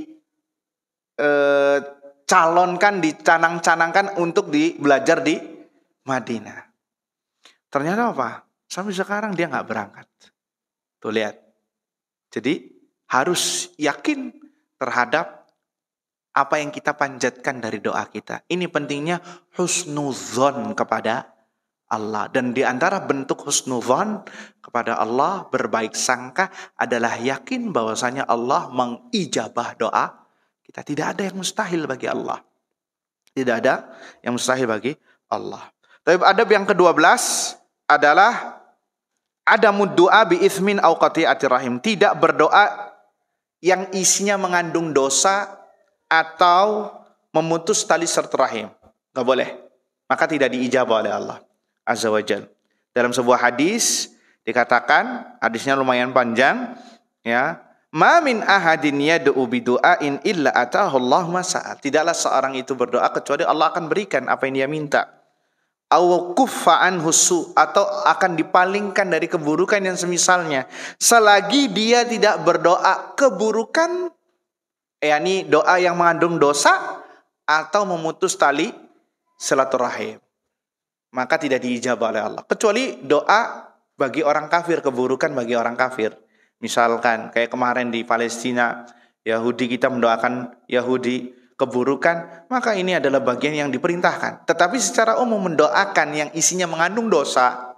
eh, calonkan dicanang-canangkan untuk di belajar di Madinah. Ternyata apa? Sampai sekarang dia nggak berangkat. Tuh lihat. Jadi harus yakin terhadap apa yang kita panjatkan dari doa kita. Ini pentingnya husnuzon kepada Allah. Dan di antara bentuk husnuzon kepada Allah, berbaik sangka adalah yakin bahwasanya Allah mengijabah doa. Kita tidak ada yang mustahil bagi Allah. Tidak ada yang mustahil bagi Allah. Tapi adab yang ke-12 adalah ada doa bi ismin au rahim. Tidak berdoa yang isinya mengandung dosa atau memutus tali rahim. Gak boleh. Maka tidak diijabah oleh Allah Azza wa Jal. Dalam sebuah hadis dikatakan, hadisnya lumayan panjang, ya. Ma min ahadin yad'u bidu'ain illa atahu Allah masa'at. Tidaklah seorang itu berdoa kecuali Allah akan berikan apa yang dia minta. awakufaan husu atau akan dipalingkan dari keburukan yang semisalnya. Selagi dia tidak berdoa keburukan ini eh, doa yang mengandung dosa atau memutus tali silaturahim. Maka tidak diijabah oleh Allah. Kecuali doa bagi orang kafir, keburukan bagi orang kafir. Misalkan kayak kemarin di Palestina, Yahudi kita mendoakan Yahudi keburukan, maka ini adalah bagian yang diperintahkan. Tetapi secara umum mendoakan yang isinya mengandung dosa,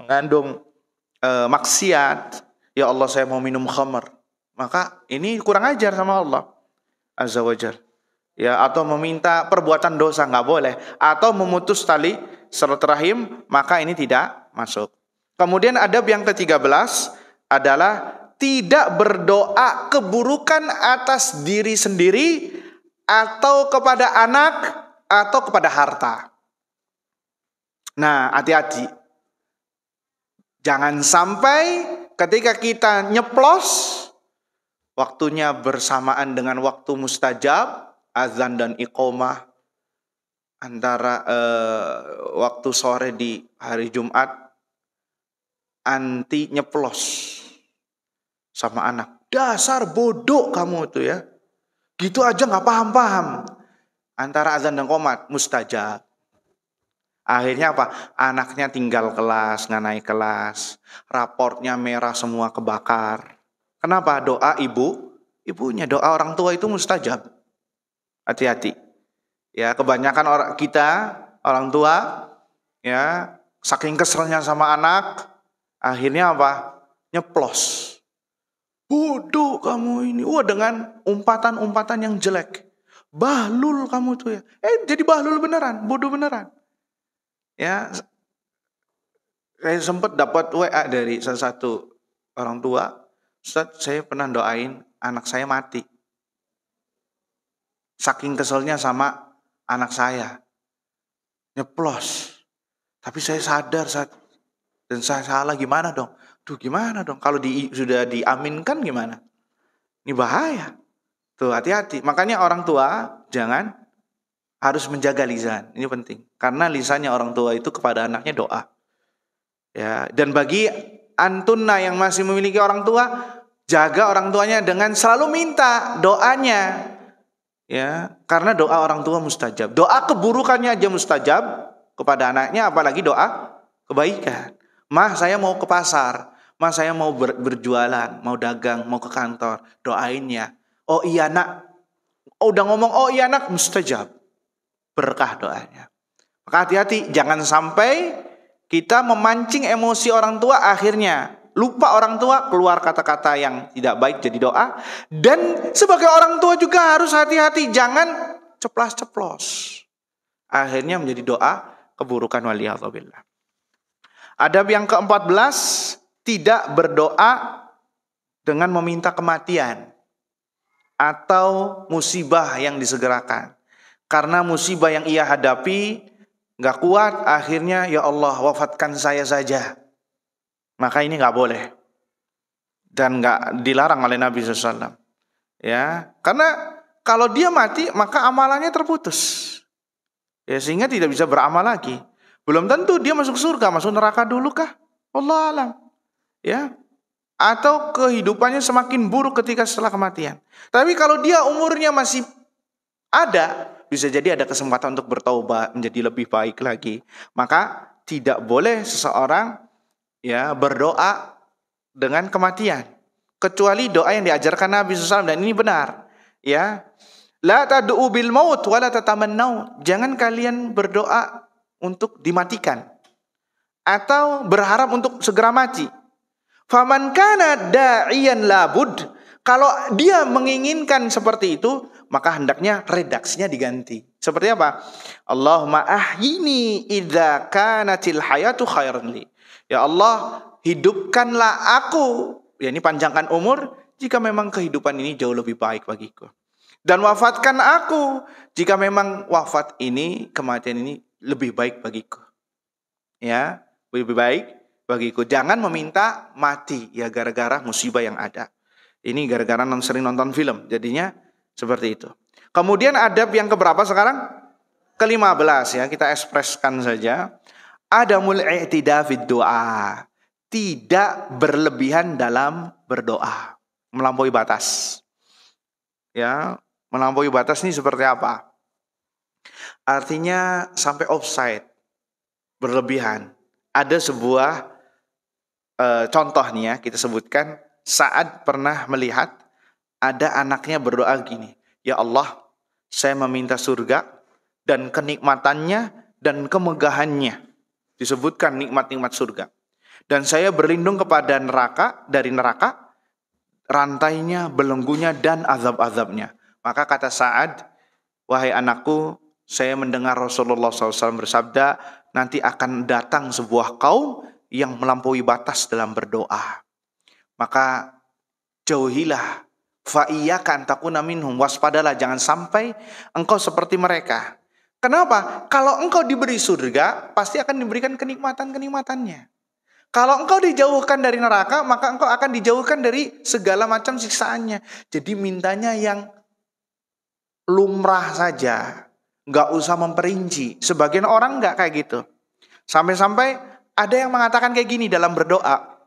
mengandung e, maksiat, ya Allah saya mau minum khamr. Maka ini kurang ajar sama Allah Azza wa Ya, atau meminta perbuatan dosa nggak boleh. Atau memutus tali silaturahim maka ini tidak masuk. Kemudian adab yang ke-13 adalah tidak berdoa keburukan atas diri sendiri atau kepada anak atau kepada harta. Nah, hati-hati. Jangan sampai ketika kita nyeplos waktunya bersamaan dengan waktu mustajab azan dan iqomah antara eh, waktu sore di hari Jumat anti nyeplos sama anak dasar bodoh kamu itu ya gitu aja nggak paham-paham antara azan dan komat mustajab akhirnya apa anaknya tinggal kelas nggak naik kelas raportnya merah semua kebakar Kenapa doa ibu? Ibunya doa orang tua itu mustajab. Hati-hati. Ya, kebanyakan orang kita orang tua ya saking keselnya sama anak akhirnya apa? nyeplos. Bodoh kamu ini. Wah dengan umpatan-umpatan yang jelek. Bahlul kamu tuh ya. Eh jadi bahlul beneran, bodoh beneran. Ya. Saya sempat dapat WA dari salah satu orang tua Ustaz, saya pernah doain anak saya mati. Saking keselnya sama anak saya. Nyeplos. Tapi saya sadar saat dan saya salah gimana dong? Duh gimana dong? Kalau di, sudah diaminkan gimana? Ini bahaya. Tuh hati-hati. Makanya orang tua jangan harus menjaga lisan. Ini penting. Karena lisannya orang tua itu kepada anaknya doa. Ya, dan bagi antunna yang masih memiliki orang tua jaga orang tuanya dengan selalu minta doanya ya karena doa orang tua mustajab doa keburukannya aja mustajab kepada anaknya apalagi doa kebaikan mah saya mau ke pasar mah saya mau ber, berjualan mau dagang mau ke kantor doainnya oh iya nak oh, udah ngomong oh iya nak mustajab berkah doanya maka hati-hati jangan sampai kita memancing emosi orang tua akhirnya lupa orang tua keluar kata-kata yang tidak baik jadi doa dan sebagai orang tua juga harus hati-hati jangan ceplas-ceplos. Akhirnya menjadi doa keburukan wali Allah Adab yang ke-14 tidak berdoa dengan meminta kematian atau musibah yang disegerakan. Karena musibah yang ia hadapi nggak kuat akhirnya ya Allah wafatkan saya saja maka ini nggak boleh dan nggak dilarang oleh Nabi SAW ya karena kalau dia mati maka amalannya terputus ya sehingga tidak bisa beramal lagi belum tentu dia masuk surga masuk neraka dulu kah Allah alam ya atau kehidupannya semakin buruk ketika setelah kematian tapi kalau dia umurnya masih ada bisa jadi ada kesempatan untuk bertobat menjadi lebih baik lagi. Maka tidak boleh seseorang ya berdoa dengan kematian kecuali doa yang diajarkan Nabi SAW dan ini benar ya la tad'u bil maut wa la jangan kalian berdoa untuk dimatikan atau berharap untuk segera mati faman kana da'iyan labud kalau dia menginginkan seperti itu maka hendaknya redaksinya diganti. Seperti apa? Allahumma ahyini idza kanatil hayatu khairan li. Ya Allah, hidupkanlah aku. Ya ini panjangkan umur jika memang kehidupan ini jauh lebih baik bagiku. Dan wafatkan aku jika memang wafat ini, kematian ini lebih baik bagiku. Ya, lebih baik bagiku. Jangan meminta mati ya gara-gara musibah yang ada. Ini gara-gara sering nonton film. Jadinya seperti itu. Kemudian adab yang keberapa sekarang? Kelima belas ya, kita ekspreskan saja. Adamul i'tidafid doa. Tidak berlebihan dalam berdoa. Melampaui batas. Ya, melampaui batas ini seperti apa? Artinya sampai offside. Berlebihan. Ada sebuah e, contoh nih ya, kita sebutkan. Saat pernah melihat ada anaknya berdoa gini, "Ya Allah, saya meminta surga dan kenikmatannya dan kemegahannya." Disebutkan nikmat-nikmat surga. Dan saya berlindung kepada neraka dari neraka rantainya, belenggunya dan azab-azabnya. Maka kata Sa'ad, "Wahai anakku, saya mendengar Rasulullah SAW bersabda, nanti akan datang sebuah kaum yang melampaui batas dalam berdoa. Maka jauhilah Fa'iyakan takuna minhum. Waspadalah jangan sampai engkau seperti mereka. Kenapa? Kalau engkau diberi surga, pasti akan diberikan kenikmatan-kenikmatannya. Kalau engkau dijauhkan dari neraka, maka engkau akan dijauhkan dari segala macam siksaannya. Jadi mintanya yang lumrah saja. Nggak usah memperinci. Sebagian orang nggak kayak gitu. Sampai-sampai ada yang mengatakan kayak gini dalam berdoa.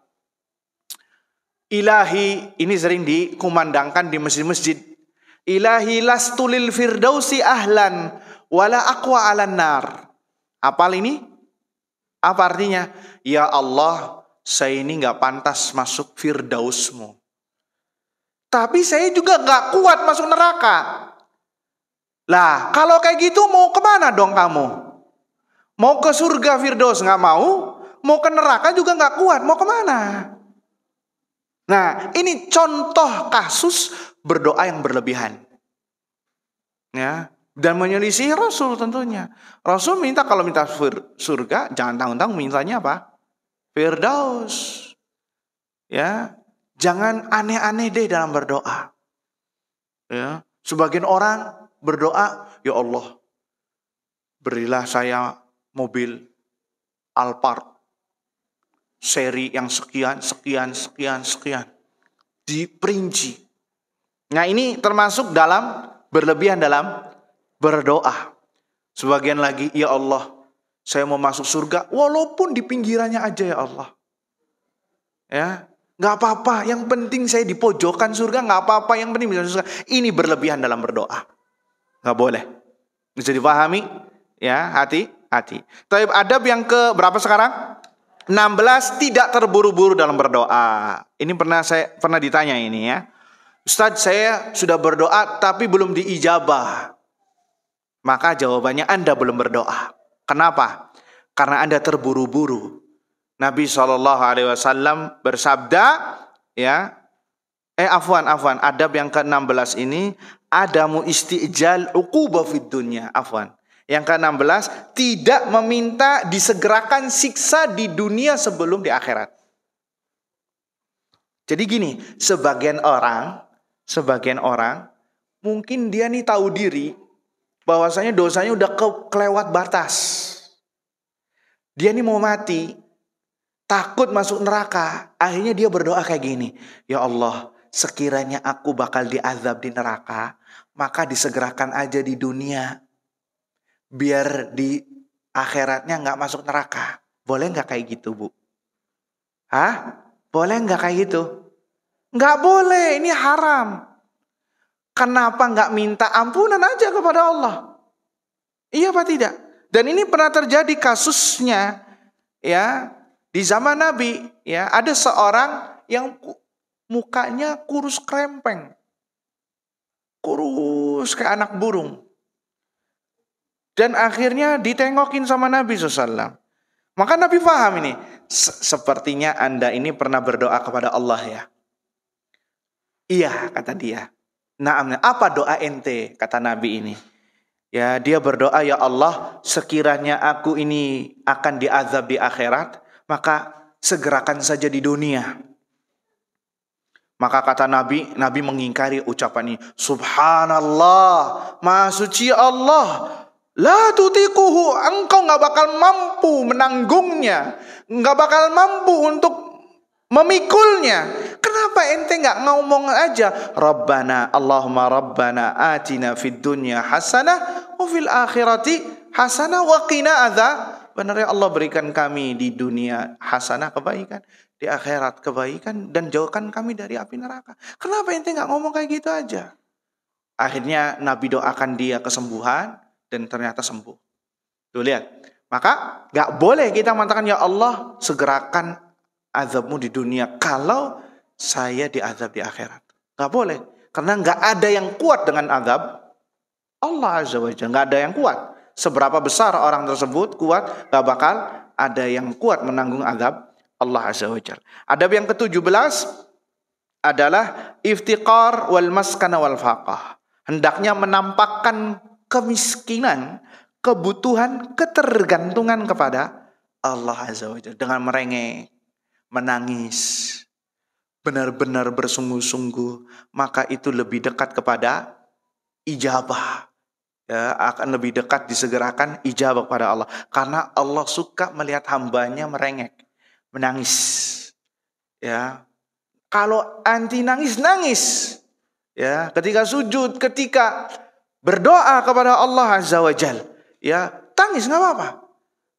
Ilahi ini sering dikumandangkan di masjid-masjid. Ilahi lastulil firdausi ahlan wala aqwa ala nar. Apal ini? Apa artinya? Ya Allah, saya ini nggak pantas masuk firdausmu. Tapi saya juga nggak kuat masuk neraka. Lah, kalau kayak gitu mau kemana dong kamu? Mau ke surga Firdaus nggak mau, mau ke neraka juga nggak kuat, mau kemana? Nah, ini contoh kasus berdoa yang berlebihan. Ya, dan menyelisih Rasul tentunya. Rasul minta kalau minta surga, jangan tanggung-tanggung mintanya apa? Firdaus. Ya, jangan aneh-aneh deh dalam berdoa. Ya, sebagian orang berdoa, ya Allah, berilah saya mobil Alphard seri yang sekian, sekian, sekian, sekian. Diperinci. Nah ini termasuk dalam berlebihan dalam berdoa. Sebagian lagi, ya Allah, saya mau masuk surga walaupun di pinggirannya aja ya Allah. Ya, nggak apa-apa. Yang penting saya di pojokan surga nggak apa-apa. Yang penting bisa surga. Ini berlebihan dalam berdoa. Nggak boleh. Bisa dipahami? Ya, hati, hati. Tapi adab yang ke berapa sekarang? 16 tidak terburu-buru dalam berdoa. Ini pernah saya pernah ditanya ini ya. Ustadz saya sudah berdoa tapi belum diijabah. Maka jawabannya Anda belum berdoa. Kenapa? Karena Anda terburu-buru. Nabi Shallallahu Alaihi Wasallam bersabda, ya, eh afwan afwan adab yang ke-16 ini adamu istijal uqubah fid dunya afwan yang ke-16, tidak meminta disegerakan siksa di dunia sebelum di akhirat. Jadi gini, sebagian orang, sebagian orang mungkin dia nih tahu diri bahwasanya dosanya udah ke, kelewat batas. Dia nih mau mati, takut masuk neraka, akhirnya dia berdoa kayak gini, "Ya Allah, sekiranya aku bakal diazab di neraka, maka disegerakan aja di dunia." biar di akhiratnya nggak masuk neraka. Boleh nggak kayak gitu bu? Hah? Boleh nggak kayak gitu? Nggak boleh, ini haram. Kenapa nggak minta ampunan aja kepada Allah? Iya apa tidak? Dan ini pernah terjadi kasusnya ya di zaman Nabi ya ada seorang yang mukanya kurus krempeng kurus kayak anak burung dan akhirnya ditengokin sama Nabi SAW. Maka Nabi paham ini. Sepertinya Anda ini pernah berdoa kepada Allah ya. Iya, kata dia. Naamnya, apa doa ente? Kata Nabi ini. Ya, dia berdoa, ya Allah, sekiranya aku ini akan diazab di akhirat, maka segerakan saja di dunia. Maka kata Nabi, Nabi mengingkari ucapan ini. Subhanallah, maha suci Allah. La tutikuhu, engkau nggak bakal mampu menanggungnya, nggak bakal mampu untuk memikulnya. Kenapa ente nggak ngomong aja? Rabbana, Allahumma Rabbana, atina fid dunya hasanah, wa fil akhirati hasanah, wa qina adha. Benar ya Allah berikan kami di dunia hasanah kebaikan, di akhirat kebaikan, dan jauhkan kami dari api neraka. Kenapa ente nggak ngomong kayak gitu aja? Akhirnya Nabi doakan dia kesembuhan, dan ternyata sembuh. Tuh lihat. Maka gak boleh kita mengatakan ya Allah segerakan azabmu di dunia kalau saya diazab di akhirat. Gak boleh. Karena gak ada yang kuat dengan azab Allah Azza wa Jalla. Gak ada yang kuat. Seberapa besar orang tersebut kuat gak bakal ada yang kuat menanggung azab Allah Azza wa Jalla. Adab yang ke-17 adalah iftiqar wal maskana wal faqah. Hendaknya menampakkan kemiskinan, kebutuhan, ketergantungan kepada Allah Azza wa Jalla dengan merengek, menangis, benar-benar bersungguh-sungguh, maka itu lebih dekat kepada ijabah. Ya, akan lebih dekat disegerakan ijabah kepada Allah karena Allah suka melihat hambanya merengek, menangis. Ya. Kalau anti nangis nangis. Ya, ketika sujud, ketika Berdoa kepada Allah Azza wa Jal. Ya, tangis nggak apa-apa.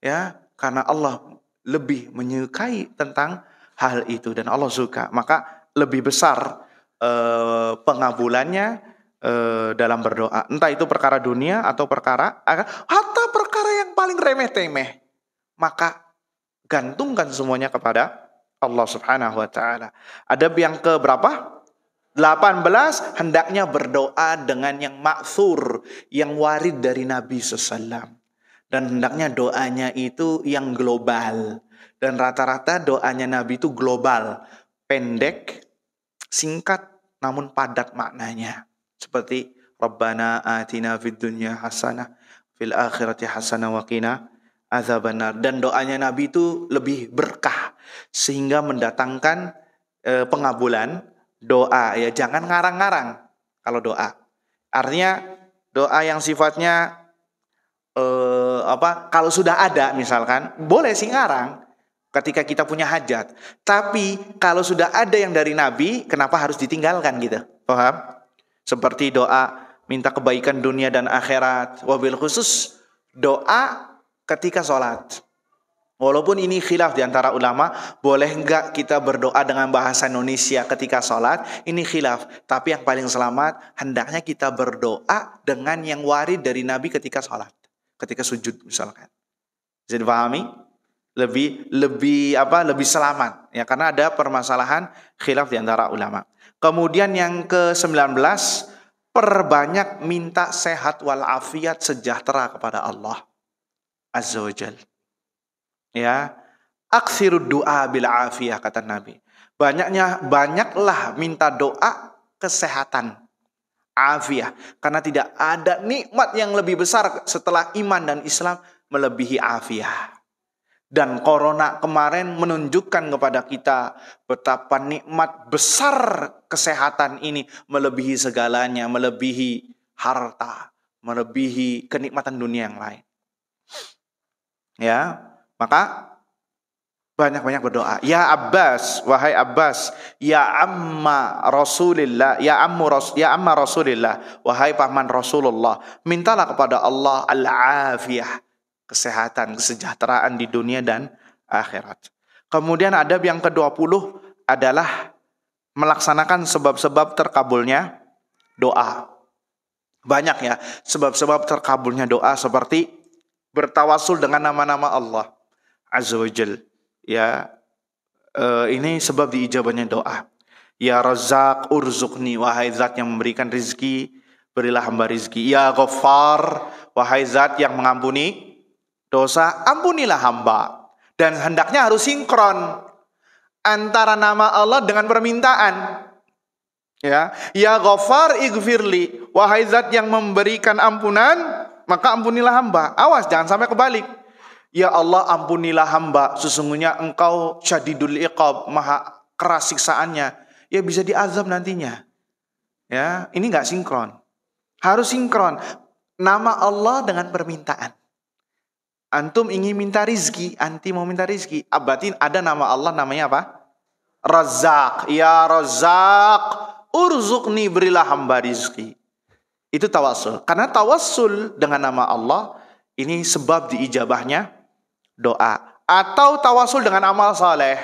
Ya, karena Allah lebih menyukai tentang hal itu dan Allah suka. Maka lebih besar eh, pengabulannya eh, dalam berdoa. Entah itu perkara dunia atau perkara atau perkara yang paling remeh-temeh. Maka gantungkan semuanya kepada Allah Subhanahu wa taala. ada yang ke berapa? 18 hendaknya berdoa dengan yang maksur, yang warid dari Nabi sallam Dan hendaknya doanya itu yang global. Dan rata-rata doanya Nabi itu global, pendek, singkat, namun padat maknanya. Seperti Rabbana atina fid dunya hasanah fil akhirati hasanah wa qina azabannar. Dan doanya Nabi itu lebih berkah sehingga mendatangkan eh, pengabulan doa ya jangan ngarang-ngarang kalau doa artinya doa yang sifatnya eh, apa kalau sudah ada misalkan boleh sih ngarang ketika kita punya hajat tapi kalau sudah ada yang dari nabi kenapa harus ditinggalkan gitu paham seperti doa minta kebaikan dunia dan akhirat wabil khusus doa ketika sholat Walaupun ini khilaf diantara ulama, boleh enggak kita berdoa dengan bahasa Indonesia ketika sholat? Ini khilaf. Tapi yang paling selamat, hendaknya kita berdoa dengan yang warid dari Nabi ketika sholat. Ketika sujud misalkan. Bisa dipahami? Lebih lebih apa? Lebih selamat. Ya karena ada permasalahan khilaf diantara ulama. Kemudian yang ke-19, perbanyak minta sehat walafiat sejahtera kepada Allah Azza wa Jalla Ya, aksiru doa bila afiyah kata Nabi. Banyaknya banyaklah minta doa kesehatan afiah karena tidak ada nikmat yang lebih besar setelah iman dan Islam melebihi afiah. Dan corona kemarin menunjukkan kepada kita betapa nikmat besar kesehatan ini melebihi segalanya, melebihi harta, melebihi kenikmatan dunia yang lain. Ya, maka banyak-banyak berdoa. Ya Abbas, wahai Abbas, ya amma Rasulillah, ya ammu Ras, ya amma Rasulillah, wahai paman Rasulullah, mintalah kepada Allah al-afiyah, kesehatan, kesejahteraan di dunia dan akhirat. Kemudian adab yang ke-20 adalah melaksanakan sebab-sebab terkabulnya doa. Banyak ya sebab-sebab terkabulnya doa seperti bertawasul dengan nama-nama Allah Azza wajal Ya, uh, ini sebab diijabahnya doa. Ya Razak urzukni, wahai zat yang memberikan rizki, berilah hamba rizki. Ya ghafar wahai zat yang mengampuni dosa, ampunilah hamba. Dan hendaknya harus sinkron antara nama Allah dengan permintaan. Ya, ya ghafar igfirli, wahai zat yang memberikan ampunan, maka ampunilah hamba. Awas jangan sampai kebalik. Ya Allah ampunilah hamba, sesungguhnya engkau syadidul iqab, maha keras siksaannya. Ya bisa diazab nantinya. Ya, ini nggak sinkron. Harus sinkron. Nama Allah dengan permintaan. Antum ingin minta rizki, anti mau minta rizki. Abatin ah, ada nama Allah namanya apa? Razak. Ya Razak, urzukni berilah hamba rizki. Itu tawassul. Karena tawassul dengan nama Allah ini sebab diijabahnya doa atau tawasul dengan amal saleh.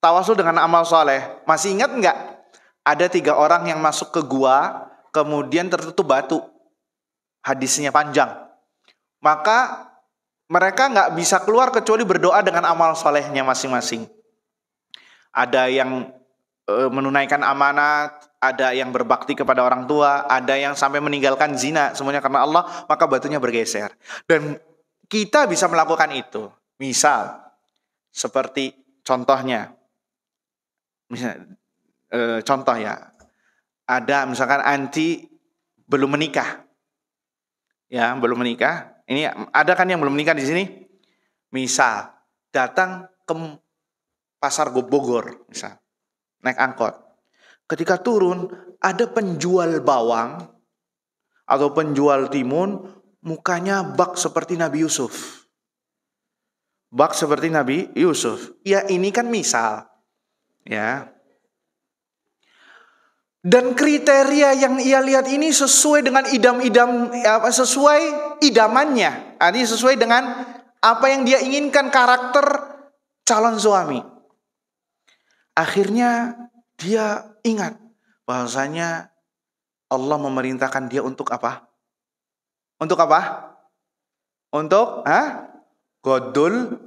Tawasul dengan amal saleh. Masih ingat nggak? Ada tiga orang yang masuk ke gua, kemudian tertutup batu. Hadisnya panjang. Maka mereka nggak bisa keluar kecuali berdoa dengan amal salehnya masing-masing. Ada yang e, menunaikan amanat, ada yang berbakti kepada orang tua, ada yang sampai meninggalkan zina semuanya karena Allah, maka batunya bergeser. Dan kita bisa melakukan itu. Misal, seperti contohnya, misal, e, contoh ya, ada misalkan anti belum menikah, ya belum menikah. Ini ada kan yang belum menikah di sini? Misal, datang ke pasar Bogor, misal, naik angkot. Ketika turun, ada penjual bawang atau penjual timun mukanya bak seperti Nabi Yusuf. Bak seperti Nabi Yusuf. Ya ini kan misal. Ya. Dan kriteria yang ia lihat ini sesuai dengan idam-idam apa sesuai idamannya. Ah, ini sesuai dengan apa yang dia inginkan karakter calon suami. Akhirnya dia ingat bahwasanya Allah memerintahkan dia untuk apa? Untuk apa? Untuk ah godul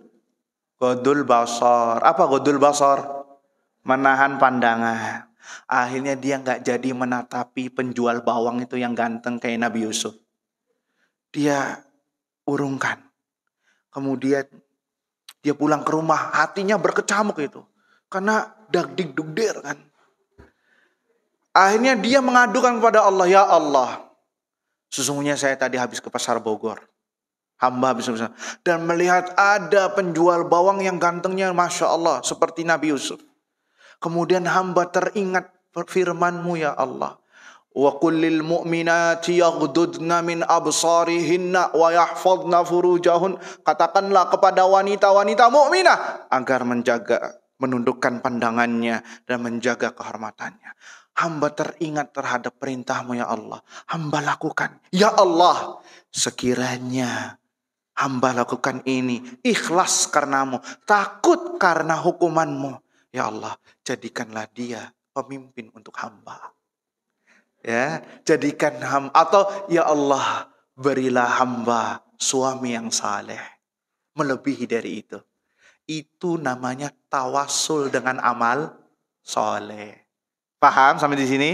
godul basor. Apa godul basor? Menahan pandangan. Akhirnya dia nggak jadi menatapi penjual bawang itu yang ganteng kayak Nabi Yusuf. Dia urungkan. Kemudian dia pulang ke rumah, hatinya berkecamuk itu. Karena dagdik dugdir kan. Akhirnya dia mengadukan kepada Allah, ya Allah, Sesungguhnya saya tadi habis ke pasar Bogor. Hamba habis -habis. Dan melihat ada penjual bawang yang gantengnya Masya Allah. Seperti Nabi Yusuf. Kemudian hamba teringat firmanmu ya Allah. Wa kullil mu'minati yaghdudna min absarihinna wa yahfadna furujahun. Katakanlah kepada wanita-wanita mukminah agar menjaga menundukkan pandangannya dan menjaga kehormatannya. Hamba teringat terhadap perintahmu ya Allah. Hamba lakukan. Ya Allah, sekiranya hamba lakukan ini. Ikhlas karenamu. Takut karena hukumanmu. Ya Allah, jadikanlah dia pemimpin untuk hamba. Ya, jadikan hamba. Atau ya Allah, berilah hamba suami yang saleh. Melebihi dari itu. Itu namanya tawasul dengan amal soleh. Paham sampai di sini?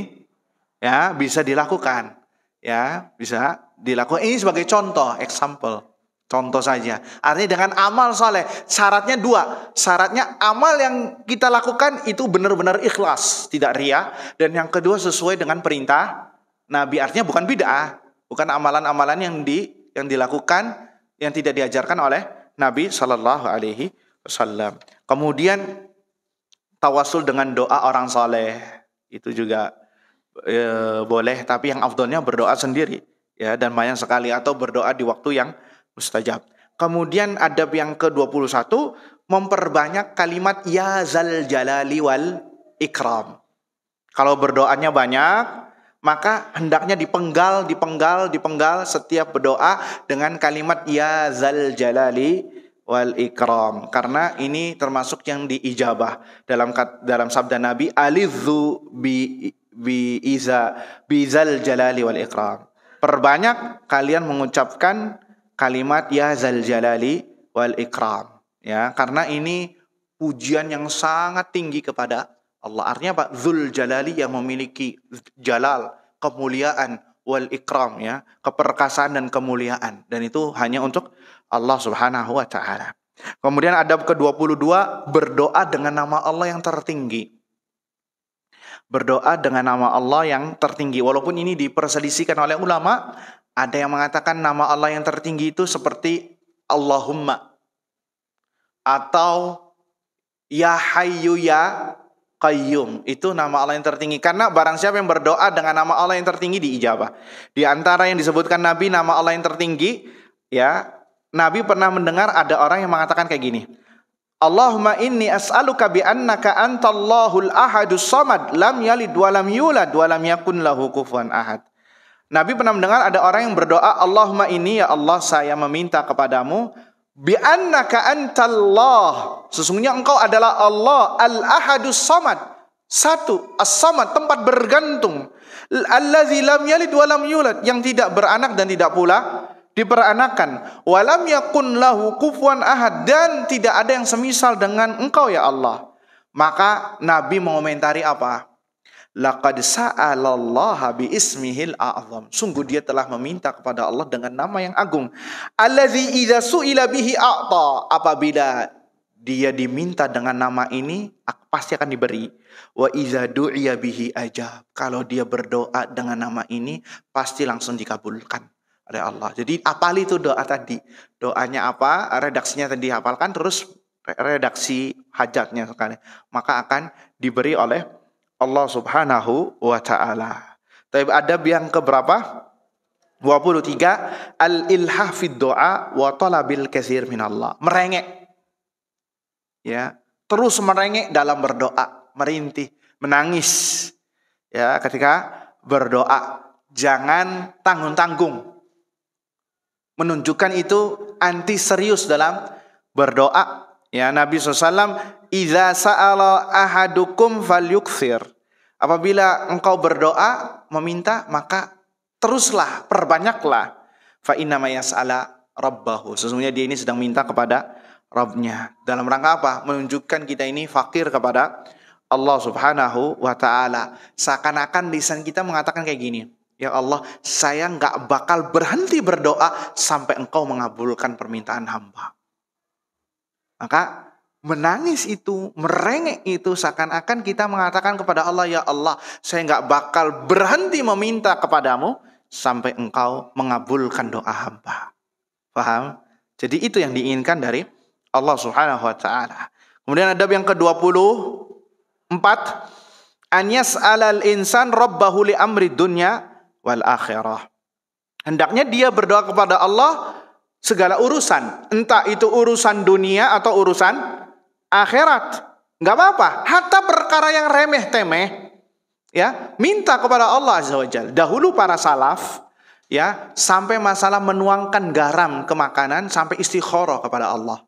Ya, bisa dilakukan. Ya, bisa dilakukan. Ini sebagai contoh, example. Contoh saja. Artinya dengan amal soleh. Syaratnya dua. Syaratnya amal yang kita lakukan itu benar-benar ikhlas. Tidak ria. Dan yang kedua sesuai dengan perintah Nabi. Artinya bukan bid'ah. Bukan amalan-amalan yang di yang dilakukan yang tidak diajarkan oleh Nabi Shallallahu Alaihi Wasallam. Kemudian tawasul dengan doa orang soleh itu juga e, boleh tapi yang afdolnya berdoa sendiri ya dan banyak sekali atau berdoa di waktu yang mustajab. Kemudian adab yang ke-21 memperbanyak kalimat ya zal jalali wal ikram. Kalau berdoanya banyak, maka hendaknya dipenggal, dipenggal, dipenggal setiap berdoa dengan kalimat ya zal jalali wal ikram karena ini termasuk yang diijabah dalam dalam sabda Nabi alizu bi bi iza bizal jalali wal ikram perbanyak kalian mengucapkan kalimat ya zal jalali wal ikram ya karena ini pujian yang sangat tinggi kepada Allah artinya Pak zul jalali yang memiliki jalal kemuliaan wal ikram ya keperkasaan dan kemuliaan dan itu hanya untuk Allah Subhanahu wa taala. Kemudian adab ke-22 berdoa dengan nama Allah yang tertinggi. Berdoa dengan nama Allah yang tertinggi walaupun ini diperselisihkan oleh ulama, ada yang mengatakan nama Allah yang tertinggi itu seperti Allahumma atau Ya Hayyu Ya Qayyum. Itu nama Allah yang tertinggi. Karena barang siapa yang berdoa dengan nama Allah yang tertinggi diijabah. Di antara yang disebutkan Nabi nama Allah yang tertinggi ya Nabi pernah mendengar ada orang yang mengatakan kayak gini. Allahumma inni as'aluka bi annaka antallahul ahadus samad lam yalid wa lam yulad wa lam yakun lahu kufuwan ahad. Nabi pernah mendengar ada orang yang berdoa, Allahumma ini ya Allah saya meminta kepadamu bi annaka antallah. Sesungguhnya engkau adalah Allah al-ahadus samad. Satu, as-samad tempat bergantung. Allazi lam yalid wa lam yulad yang tidak beranak dan tidak pula diperanakan walam yakun lahu kufuan ahad dan tidak ada yang semisal dengan engkau ya Allah maka nabi mengomentari apa laqad sa'alallaha bi ismihil a'zam sungguh dia telah meminta kepada Allah dengan nama yang agung allazi idza su'ila bihi a'ta apabila dia diminta dengan nama ini pasti akan diberi wa idza du'iya bihi ajab kalau dia berdoa dengan nama ini pasti langsung dikabulkan ada Allah. Jadi apali itu doa tadi. Doanya apa? Redaksinya tadi hafalkan terus redaksi hajatnya sekali. Maka akan diberi oleh Allah Subhanahu wa taala. Tapi adab yang keberapa? 23 al ilhah fi doa wa talabil katsir minallah. Merengek. Ya, terus merengek dalam berdoa, merintih, menangis. Ya, ketika berdoa jangan tanggung-tanggung menunjukkan itu anti serius dalam berdoa. Ya Nabi SAW, Iza sa'ala ahadukum fal yukfir. Apabila engkau berdoa meminta maka teruslah perbanyaklah. Fa innama yas'ala rabbahu. Sesungguhnya dia ini sedang minta kepada Rabbnya. Dalam rangka apa? Menunjukkan kita ini fakir kepada Allah Subhanahu wa taala. Seakan-akan lisan kita mengatakan kayak gini. Ya Allah, saya nggak bakal berhenti berdoa sampai engkau mengabulkan permintaan hamba. Maka menangis itu, merengek itu seakan-akan kita mengatakan kepada Allah, Ya Allah, saya nggak bakal berhenti meminta kepadamu sampai engkau mengabulkan doa hamba. Paham? Jadi itu yang diinginkan dari Allah Subhanahu wa taala. Kemudian adab yang ke-24 Anyas alal insan rabbahu li amri dunya wal akhirah. Hendaknya dia berdoa kepada Allah segala urusan, entah itu urusan dunia atau urusan akhirat. Enggak apa-apa, hatta perkara yang remeh temeh ya, minta kepada Allah Azza wajal. Dahulu para salaf ya, sampai masalah menuangkan garam ke makanan sampai istikharah kepada Allah.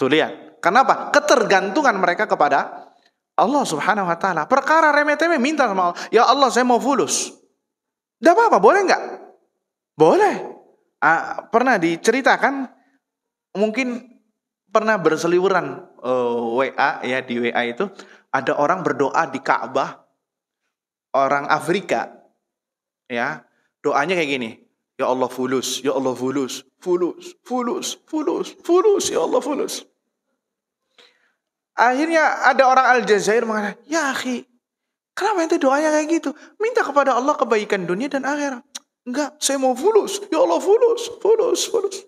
Tuh lihat. Kenapa? Ketergantungan mereka kepada Allah Subhanahu wa taala. Perkara remeh-temeh minta sama Allah, "Ya Allah, saya mau fulus." Tidak apa-apa, boleh nggak? Boleh. Uh, pernah diceritakan, mungkin pernah berseliweran uh, eh, WA ya di WA itu ada orang berdoa di Ka'bah, orang Afrika, ya doanya kayak gini, ya Allah fulus, ya Allah fulus, fulus, fulus, fulus, fulus, ya Allah fulus. Akhirnya ada orang Aljazair mengatakan, ya akhi, Kenapa ente doanya kayak gitu? Minta kepada Allah kebaikan dunia dan akhirat. Enggak, saya mau fulus. Ya Allah fulus, fulus, fulus.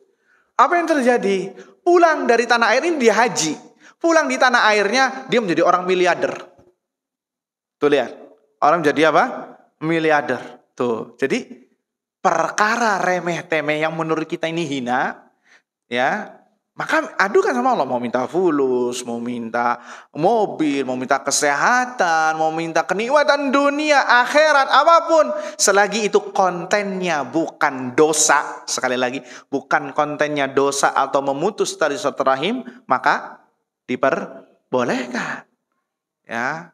Apa yang terjadi? Pulang dari tanah air ini dia haji. Pulang di tanah airnya dia menjadi orang miliarder. Tuh lihat. Orang menjadi apa? Miliarder. Tuh. Jadi perkara remeh temeh yang menurut kita ini hina ya maka adukan sama Allah mau minta fulus, mau minta mobil, mau minta kesehatan, mau minta kenikmatan dunia, akhirat, apapun. Selagi itu kontennya bukan dosa, sekali lagi, bukan kontennya dosa atau memutus tali rahim, maka diperbolehkan. Ya,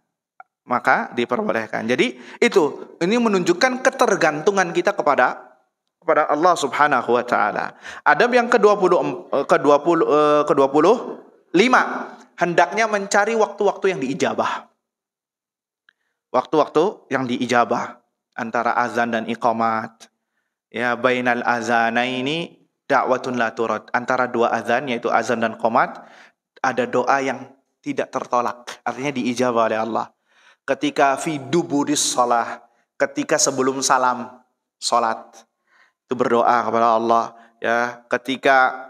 maka diperbolehkan. Jadi itu ini menunjukkan ketergantungan kita kepada kepada Allah Subhanahu wa taala. Adab yang ke-20 ke-20 ke-25 hendaknya mencari waktu-waktu yang diijabah. Waktu-waktu yang diijabah antara azan dan iqamat. Ya bainal ini dakwatun la turad. Antara dua azan yaitu azan dan qomat ada doa yang tidak tertolak, artinya diijabah oleh Allah. Ketika fi duburis salah, ketika sebelum salam salat itu berdoa kepada Allah ya ketika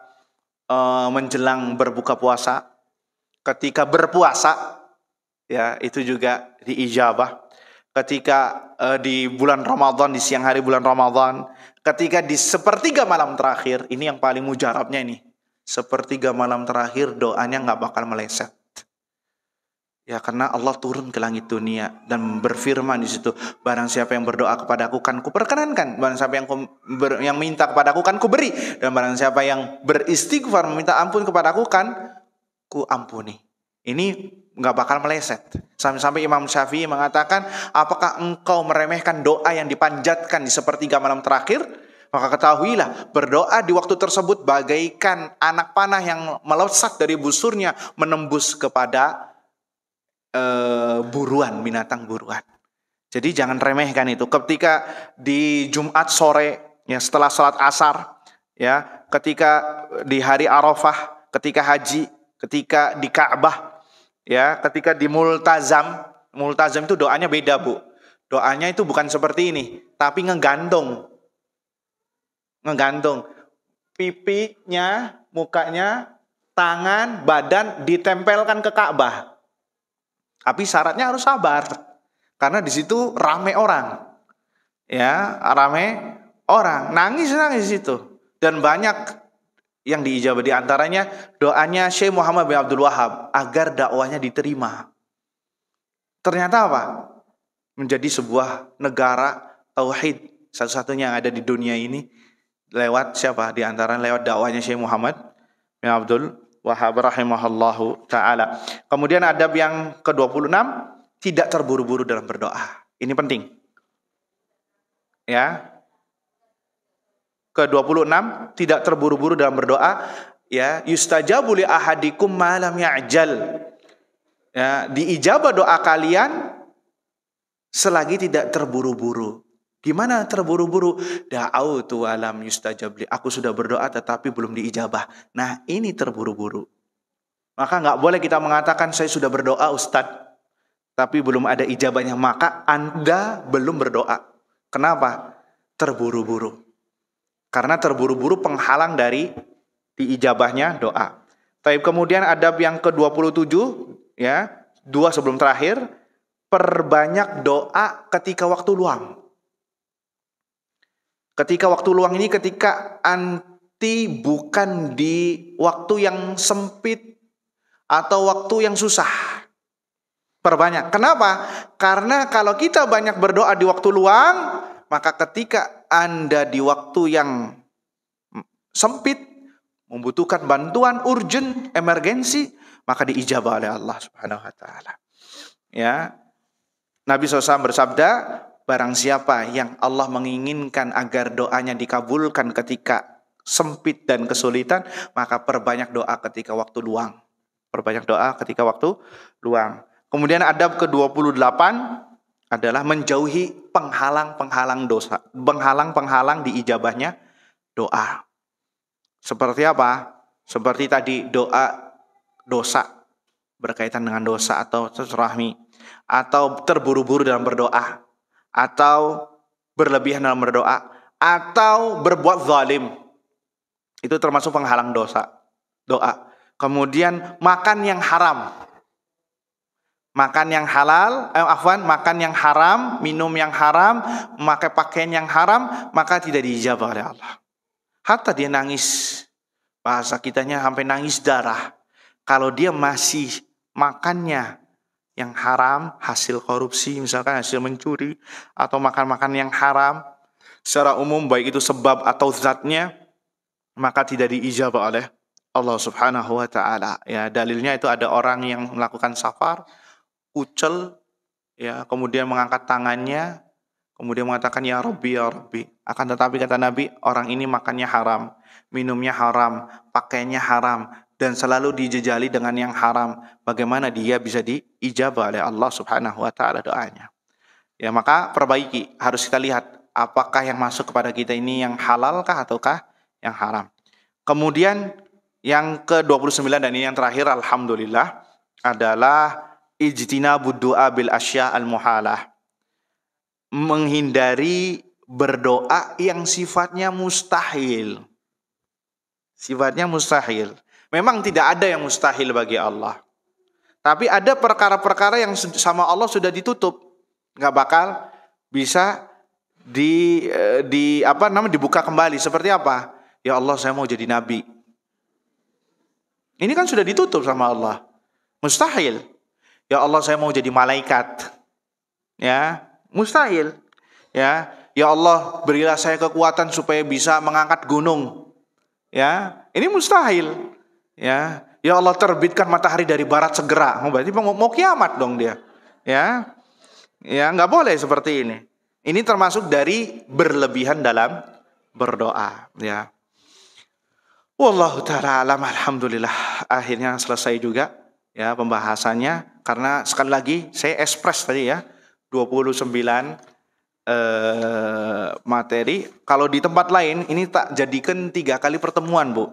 uh, menjelang berbuka puasa, ketika berpuasa ya itu juga diijabah. Ketika uh, di bulan Ramadan di siang hari bulan Ramadan, ketika di sepertiga malam terakhir, ini yang paling mujarabnya ini. Sepertiga malam terakhir doanya nggak bakal meleset. Ya karena Allah turun ke langit dunia dan berfirman di situ, barang siapa yang berdoa kepada aku kan kuperkenankan, barang siapa yang ku, ber, yang minta kepada aku kan kuberi dan barang siapa yang beristighfar meminta ampun kepada aku kan kuampuni. Ini nggak bakal meleset. Sampai-sampai Imam Syafi'i mengatakan, apakah engkau meremehkan doa yang dipanjatkan di sepertiga malam terakhir? Maka ketahuilah, berdoa di waktu tersebut bagaikan anak panah yang melesat dari busurnya menembus kepada Eh, buruan, binatang buruan. Jadi jangan remehkan itu. Ketika di Jumat sore ya setelah sholat asar ya, ketika di hari Arafah, ketika haji, ketika di Ka'bah ya, ketika di Multazam, Multazam itu doanya beda, Bu. Doanya itu bukan seperti ini, tapi ngegantung, ngegantung Pipinya, mukanya, tangan, badan ditempelkan ke Ka'bah. Tapi syaratnya harus sabar. Karena di situ rame orang. Ya, rame orang. Nangis-nangis di situ Dan banyak yang diijabah di antaranya doanya Syekh Muhammad bin Abdul Wahab agar dakwahnya diterima. Ternyata apa? Menjadi sebuah negara tauhid satu-satunya yang ada di dunia ini lewat siapa? Di antara lewat dakwahnya Syekh Muhammad bin Abdul Wahab rahimahullahu taala. Kemudian adab yang ke-26 tidak terburu-buru dalam berdoa. Ini penting. Ya. Ke-26 tidak terburu-buru dalam berdoa, ya, yustajabu li ahadikum ma lam ya'jal. Ya, diijabah doa kalian selagi tidak terburu-buru. Gimana terburu-buru? Da'autu alam yustajabli. Aku sudah berdoa tetapi belum diijabah. Nah ini terburu-buru. Maka nggak boleh kita mengatakan saya sudah berdoa Ustadz. Tapi belum ada ijabahnya. Maka Anda belum berdoa. Kenapa? Terburu-buru. Karena terburu-buru penghalang dari diijabahnya doa. Tapi kemudian adab yang ke-27 ya, dua sebelum terakhir, perbanyak doa ketika waktu luang. Ketika waktu luang ini ketika anti bukan di waktu yang sempit atau waktu yang susah. Perbanyak. Kenapa? Karena kalau kita banyak berdoa di waktu luang, maka ketika Anda di waktu yang sempit membutuhkan bantuan urgent, emergensi, maka diijabah oleh Allah Subhanahu wa taala. Ya. Nabi SAW bersabda, Barang siapa yang Allah menginginkan agar doanya dikabulkan ketika sempit dan kesulitan, maka perbanyak doa ketika waktu luang. Perbanyak doa ketika waktu luang. Kemudian adab ke-28 adalah menjauhi penghalang-penghalang dosa, penghalang-penghalang di ijabahnya doa. Seperti apa? Seperti tadi doa dosa berkaitan dengan dosa atau sesrahmi atau terburu-buru dalam berdoa atau berlebihan dalam berdoa atau berbuat zalim. Itu termasuk penghalang dosa. Doa. Kemudian makan yang haram. Makan yang halal, eh, afwan, makan yang haram, minum yang haram, memakai pakaian yang haram, maka tidak diijabah oleh Allah. Hatta dia nangis. Bahasa kitanya sampai nangis darah. Kalau dia masih makannya yang haram, hasil korupsi, misalkan hasil mencuri, atau makan-makan yang haram, secara umum baik itu sebab atau zatnya, maka tidak diijab oleh Allah subhanahu wa ta'ala. Ya, dalilnya itu ada orang yang melakukan safar, ucel, ya, kemudian mengangkat tangannya, kemudian mengatakan ya Rabbi, ya Rabbi. Akan tetapi kata Nabi, orang ini makannya haram, minumnya haram, pakainya haram, dan selalu dijejali dengan yang haram, bagaimana dia bisa diijabah oleh Allah Subhanahu wa taala doanya. Ya, maka perbaiki, harus kita lihat apakah yang masuk kepada kita ini yang halalkah ataukah yang haram. Kemudian yang ke-29 dan ini yang terakhir alhamdulillah adalah ijtina buddu'a bil asya al muhalah. Menghindari berdoa yang sifatnya mustahil. Sifatnya mustahil. Memang tidak ada yang mustahil bagi Allah. Tapi ada perkara-perkara yang sama Allah sudah ditutup, nggak bakal bisa di eh, di apa namanya dibuka kembali. Seperti apa? Ya Allah, saya mau jadi nabi. Ini kan sudah ditutup sama Allah. Mustahil. Ya Allah, saya mau jadi malaikat. Ya, mustahil. Ya, ya Allah, berilah saya kekuatan supaya bisa mengangkat gunung. Ya, ini mustahil. Ya, ya Allah terbitkan matahari dari barat segera. Mau berarti mau, mau kiamat dong dia. Ya. Ya, nggak boleh seperti ini. Ini termasuk dari berlebihan dalam berdoa, ya. Wallahu taala alam alhamdulillah akhirnya selesai juga ya pembahasannya karena sekali lagi saya ekspres tadi ya 29 eh, materi kalau di tempat lain ini tak jadikan tiga kali pertemuan bu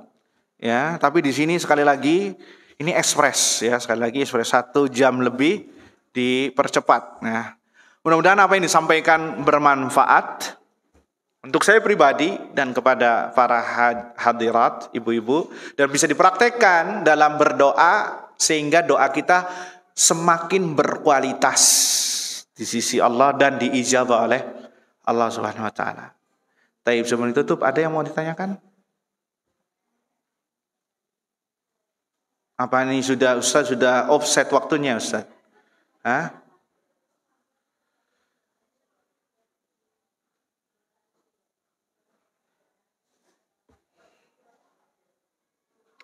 Ya, tapi di sini sekali lagi ini ekspres ya, sekali lagi ekspres satu jam lebih dipercepat. Ya, mudah-mudahan apa yang disampaikan bermanfaat untuk saya pribadi dan kepada para hadirat, ibu-ibu dan bisa dipraktekkan dalam berdoa sehingga doa kita semakin berkualitas di sisi Allah dan diijabah oleh Allah Subhanahu wa taala. Taib sebelum ditutup ada yang mau ditanyakan? Apa ini sudah Ustaz sudah offset waktunya Ustaz? Hah?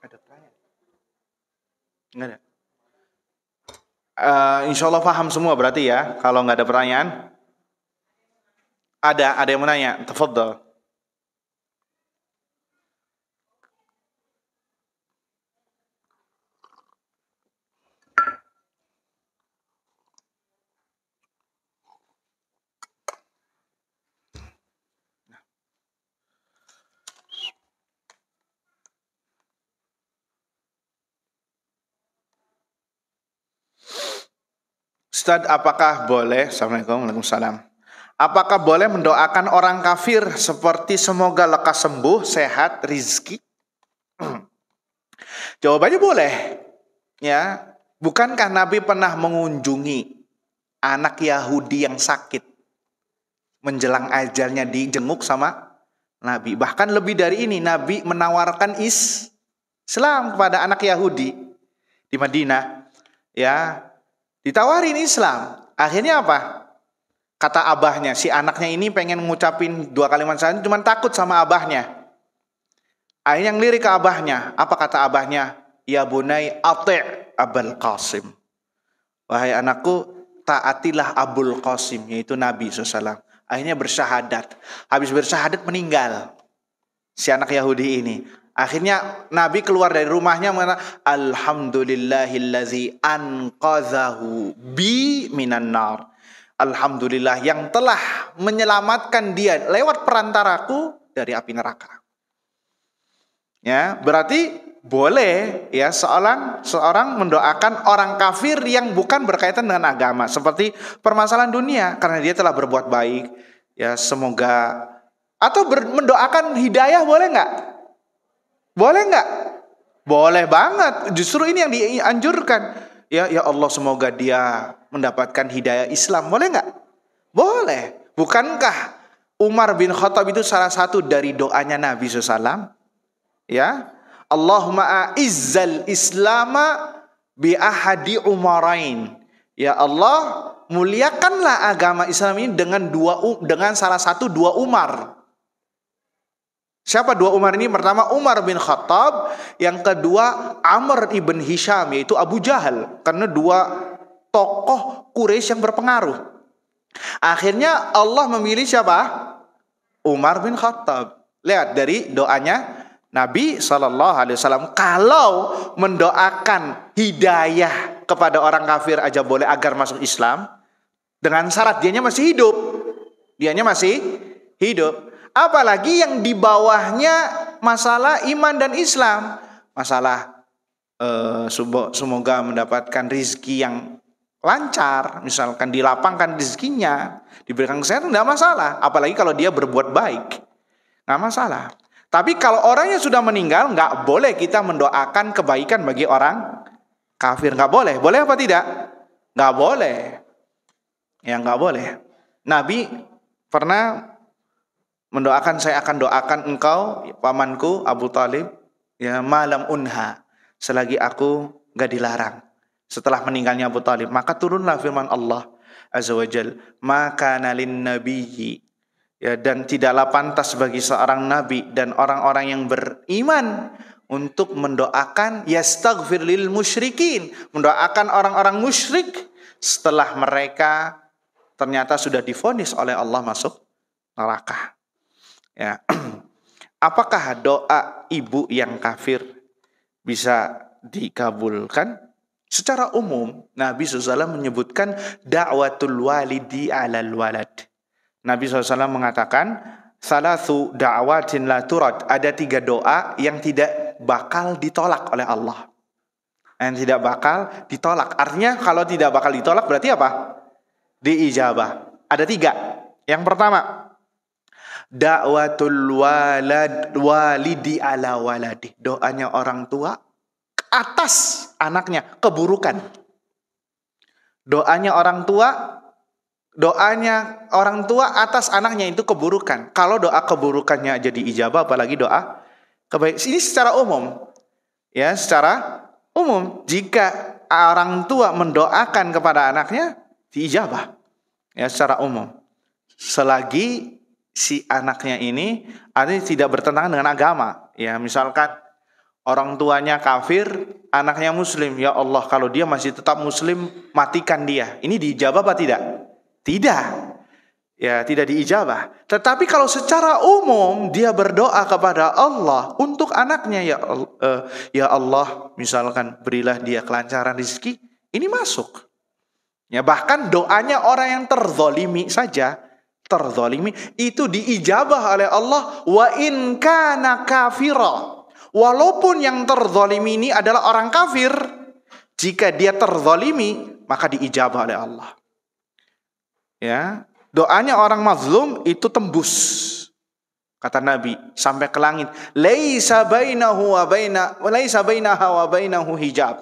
Ada pertanyaan? Enggak ada. Uh, insya Allah paham semua berarti ya. Kalau nggak ada pertanyaan, ada ada yang menanya. Tafadhol. Ustadz apakah boleh Assalamualaikum Waalaikumsalam Apakah boleh mendoakan orang kafir seperti semoga lekas sembuh, sehat, rizki? Jawabannya boleh. Ya, bukankah Nabi pernah mengunjungi anak Yahudi yang sakit menjelang ajalnya dijenguk sama Nabi. Bahkan lebih dari ini, Nabi menawarkan Islam kepada anak Yahudi di Madinah. Ya, Ditawarin Islam. Akhirnya apa? Kata abahnya, si anaknya ini pengen ngucapin dua kalimat saja cuma takut sama abahnya. Akhirnya ngelirik ke abahnya. Apa kata abahnya? Ya bunai ati' abul qasim. Wahai anakku, taatilah abul qasim, yaitu Nabi SAW. Akhirnya bersyahadat. Habis bersyahadat meninggal. Si anak Yahudi ini. Akhirnya Nabi keluar dari rumahnya Alhamdulillahillazi anqazahu bi minan nar. Alhamdulillah yang telah menyelamatkan dia lewat perantaraku dari api neraka. Ya, berarti boleh ya seorang seorang mendoakan orang kafir yang bukan berkaitan dengan agama seperti permasalahan dunia karena dia telah berbuat baik ya semoga atau ber, mendoakan hidayah boleh nggak boleh nggak? Boleh banget. Justru ini yang dianjurkan. Ya, ya Allah semoga dia mendapatkan hidayah Islam. Boleh nggak? Boleh. Bukankah Umar bin Khattab itu salah satu dari doanya Nabi SAW? Ya. Allahumma a'izzal islama bi ahadi umarain. Ya Allah, muliakanlah agama Islam ini dengan dua dengan salah satu dua Umar. Siapa dua Umar ini? Pertama Umar bin Khattab, yang kedua Amr ibn Hisham yaitu Abu Jahal karena dua tokoh Quraisy yang berpengaruh. Akhirnya Allah memilih siapa? Umar bin Khattab. Lihat dari doanya Nabi Shallallahu Alaihi Wasallam kalau mendoakan hidayah kepada orang kafir aja boleh agar masuk Islam dengan syarat dianya masih hidup, dianya masih hidup. Apalagi yang di bawahnya masalah iman dan Islam, masalah eh, semoga mendapatkan rizki yang lancar, misalkan dilapangkan rizkinya, diberikan kesehatan, tidak masalah. Apalagi kalau dia berbuat baik, nggak masalah. Tapi kalau orangnya sudah meninggal, nggak boleh kita mendoakan kebaikan bagi orang kafir, nggak boleh. Boleh apa tidak? Nggak boleh. Ya nggak boleh. Nabi pernah mendoakan saya akan doakan engkau pamanku Abu Talib ya malam unha selagi aku gak dilarang setelah meninggalnya Abu Talib maka turunlah firman Allah azza wajal maka nalin nabiyyi ya dan tidaklah pantas bagi seorang nabi dan orang-orang yang beriman untuk mendoakan yastaghfir lil musyrikin mendoakan orang-orang musyrik setelah mereka ternyata sudah difonis oleh Allah masuk neraka Ya. Apakah doa ibu yang kafir bisa dikabulkan? Secara umum, Nabi SAW menyebutkan dakwatul walidi alal walad. Nabi SAW mengatakan, Salatu da'watin la turad. Ada tiga doa yang tidak bakal ditolak oleh Allah. Yang tidak bakal ditolak. Artinya kalau tidak bakal ditolak berarti apa? Diijabah. Ada tiga. Yang pertama, Da'watul walad walidi Doanya orang tua atas anaknya keburukan. Doanya orang tua doanya orang tua atas anaknya itu keburukan. Kalau doa keburukannya jadi ijabah apalagi doa kebaik. Ini secara umum. Ya, secara umum jika orang tua mendoakan kepada anaknya diijabah. Ya, secara umum. Selagi si anaknya ini artinya tidak bertentangan dengan agama. Ya, misalkan orang tuanya kafir, anaknya muslim. Ya Allah, kalau dia masih tetap muslim, matikan dia. Ini diijabah apa tidak? Tidak. Ya, tidak diijabah. Tetapi kalau secara umum dia berdoa kepada Allah untuk anaknya ya uh, ya Allah, misalkan berilah dia kelancaran rezeki, ini masuk. Ya, bahkan doanya orang yang terzolimi saja terzalimi itu diijabah oleh Allah wa in kana kafira. Walaupun yang terzalimi ini adalah orang kafir, jika dia terzalimi maka diijabah oleh Allah. Ya, doanya orang mazlum itu tembus. Kata Nabi sampai ke langit. Laisa bainahu wa baina laisa bainaha wa bainahu hijab.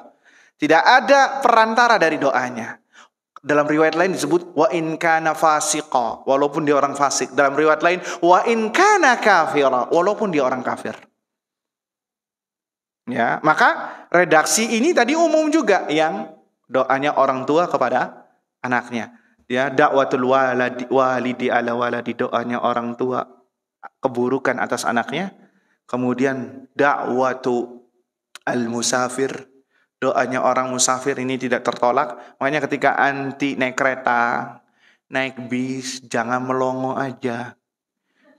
Tidak ada perantara dari doanya. Dalam riwayat lain disebut wa in kana fasiqa, walaupun dia orang fasik. Dalam riwayat lain wa in kana kafira, walaupun dia orang kafir. Ya, maka redaksi ini tadi umum juga yang doanya orang tua kepada anaknya. Ya, dakwatul waladi walidi ala waladi doanya orang tua keburukan atas anaknya. Kemudian dakwatu al musafir doanya orang musafir ini tidak tertolak. Makanya ketika anti naik kereta, naik bis, jangan melongo aja.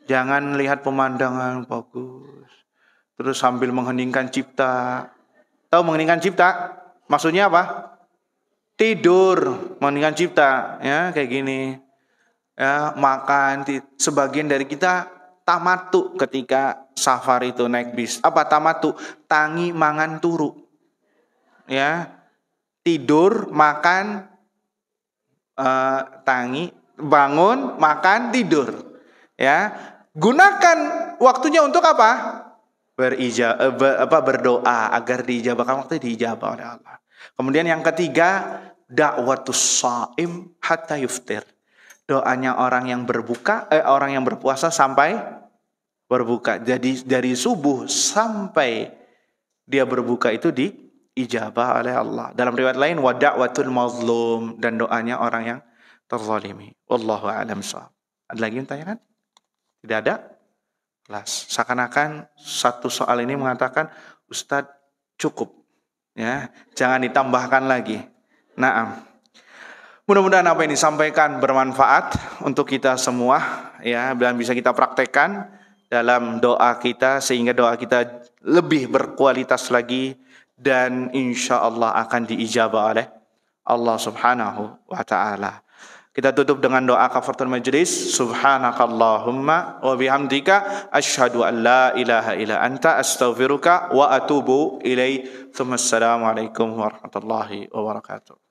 Jangan lihat pemandangan bagus. Terus sambil mengheningkan cipta. Tahu mengheningkan cipta? Maksudnya apa? Tidur, mengheningkan cipta, ya kayak gini. Ya, makan sebagian dari kita tamatu ketika safar itu naik bis. Apa tamatu? Tangi mangan turu ya tidur makan uh, tangi bangun makan tidur ya gunakan waktunya untuk apa berija uh, eh, ber, apa berdoa agar dijabakan waktu diijabah oleh Allah kemudian yang ketiga dakwatus saim hatta yuftir doanya orang yang berbuka eh, orang yang berpuasa sampai berbuka jadi dari subuh sampai dia berbuka itu di diijabah oleh Allah. Dalam riwayat lain wa da'watul mazlum dan doanya orang yang terzalimi. Wallahu a'lam Ada lagi yang kan? Tidak ada? Las. Seakan-akan satu soal ini mengatakan Ustaz cukup. Ya, jangan ditambahkan lagi. Naam. Mudah-mudahan apa yang disampaikan bermanfaat untuk kita semua ya dan bisa kita praktekkan dalam doa kita sehingga doa kita lebih berkualitas lagi dan insya Allah akan diijabah oleh Allah Subhanahu wa taala. Kita tutup dengan doa kafaratul majlis. Subhanakallahumma wa bihamdika asyhadu an la ilaha illa anta astaghfiruka wa atubu ilaihi. Assalamualaikum warahmatullahi wabarakatuh.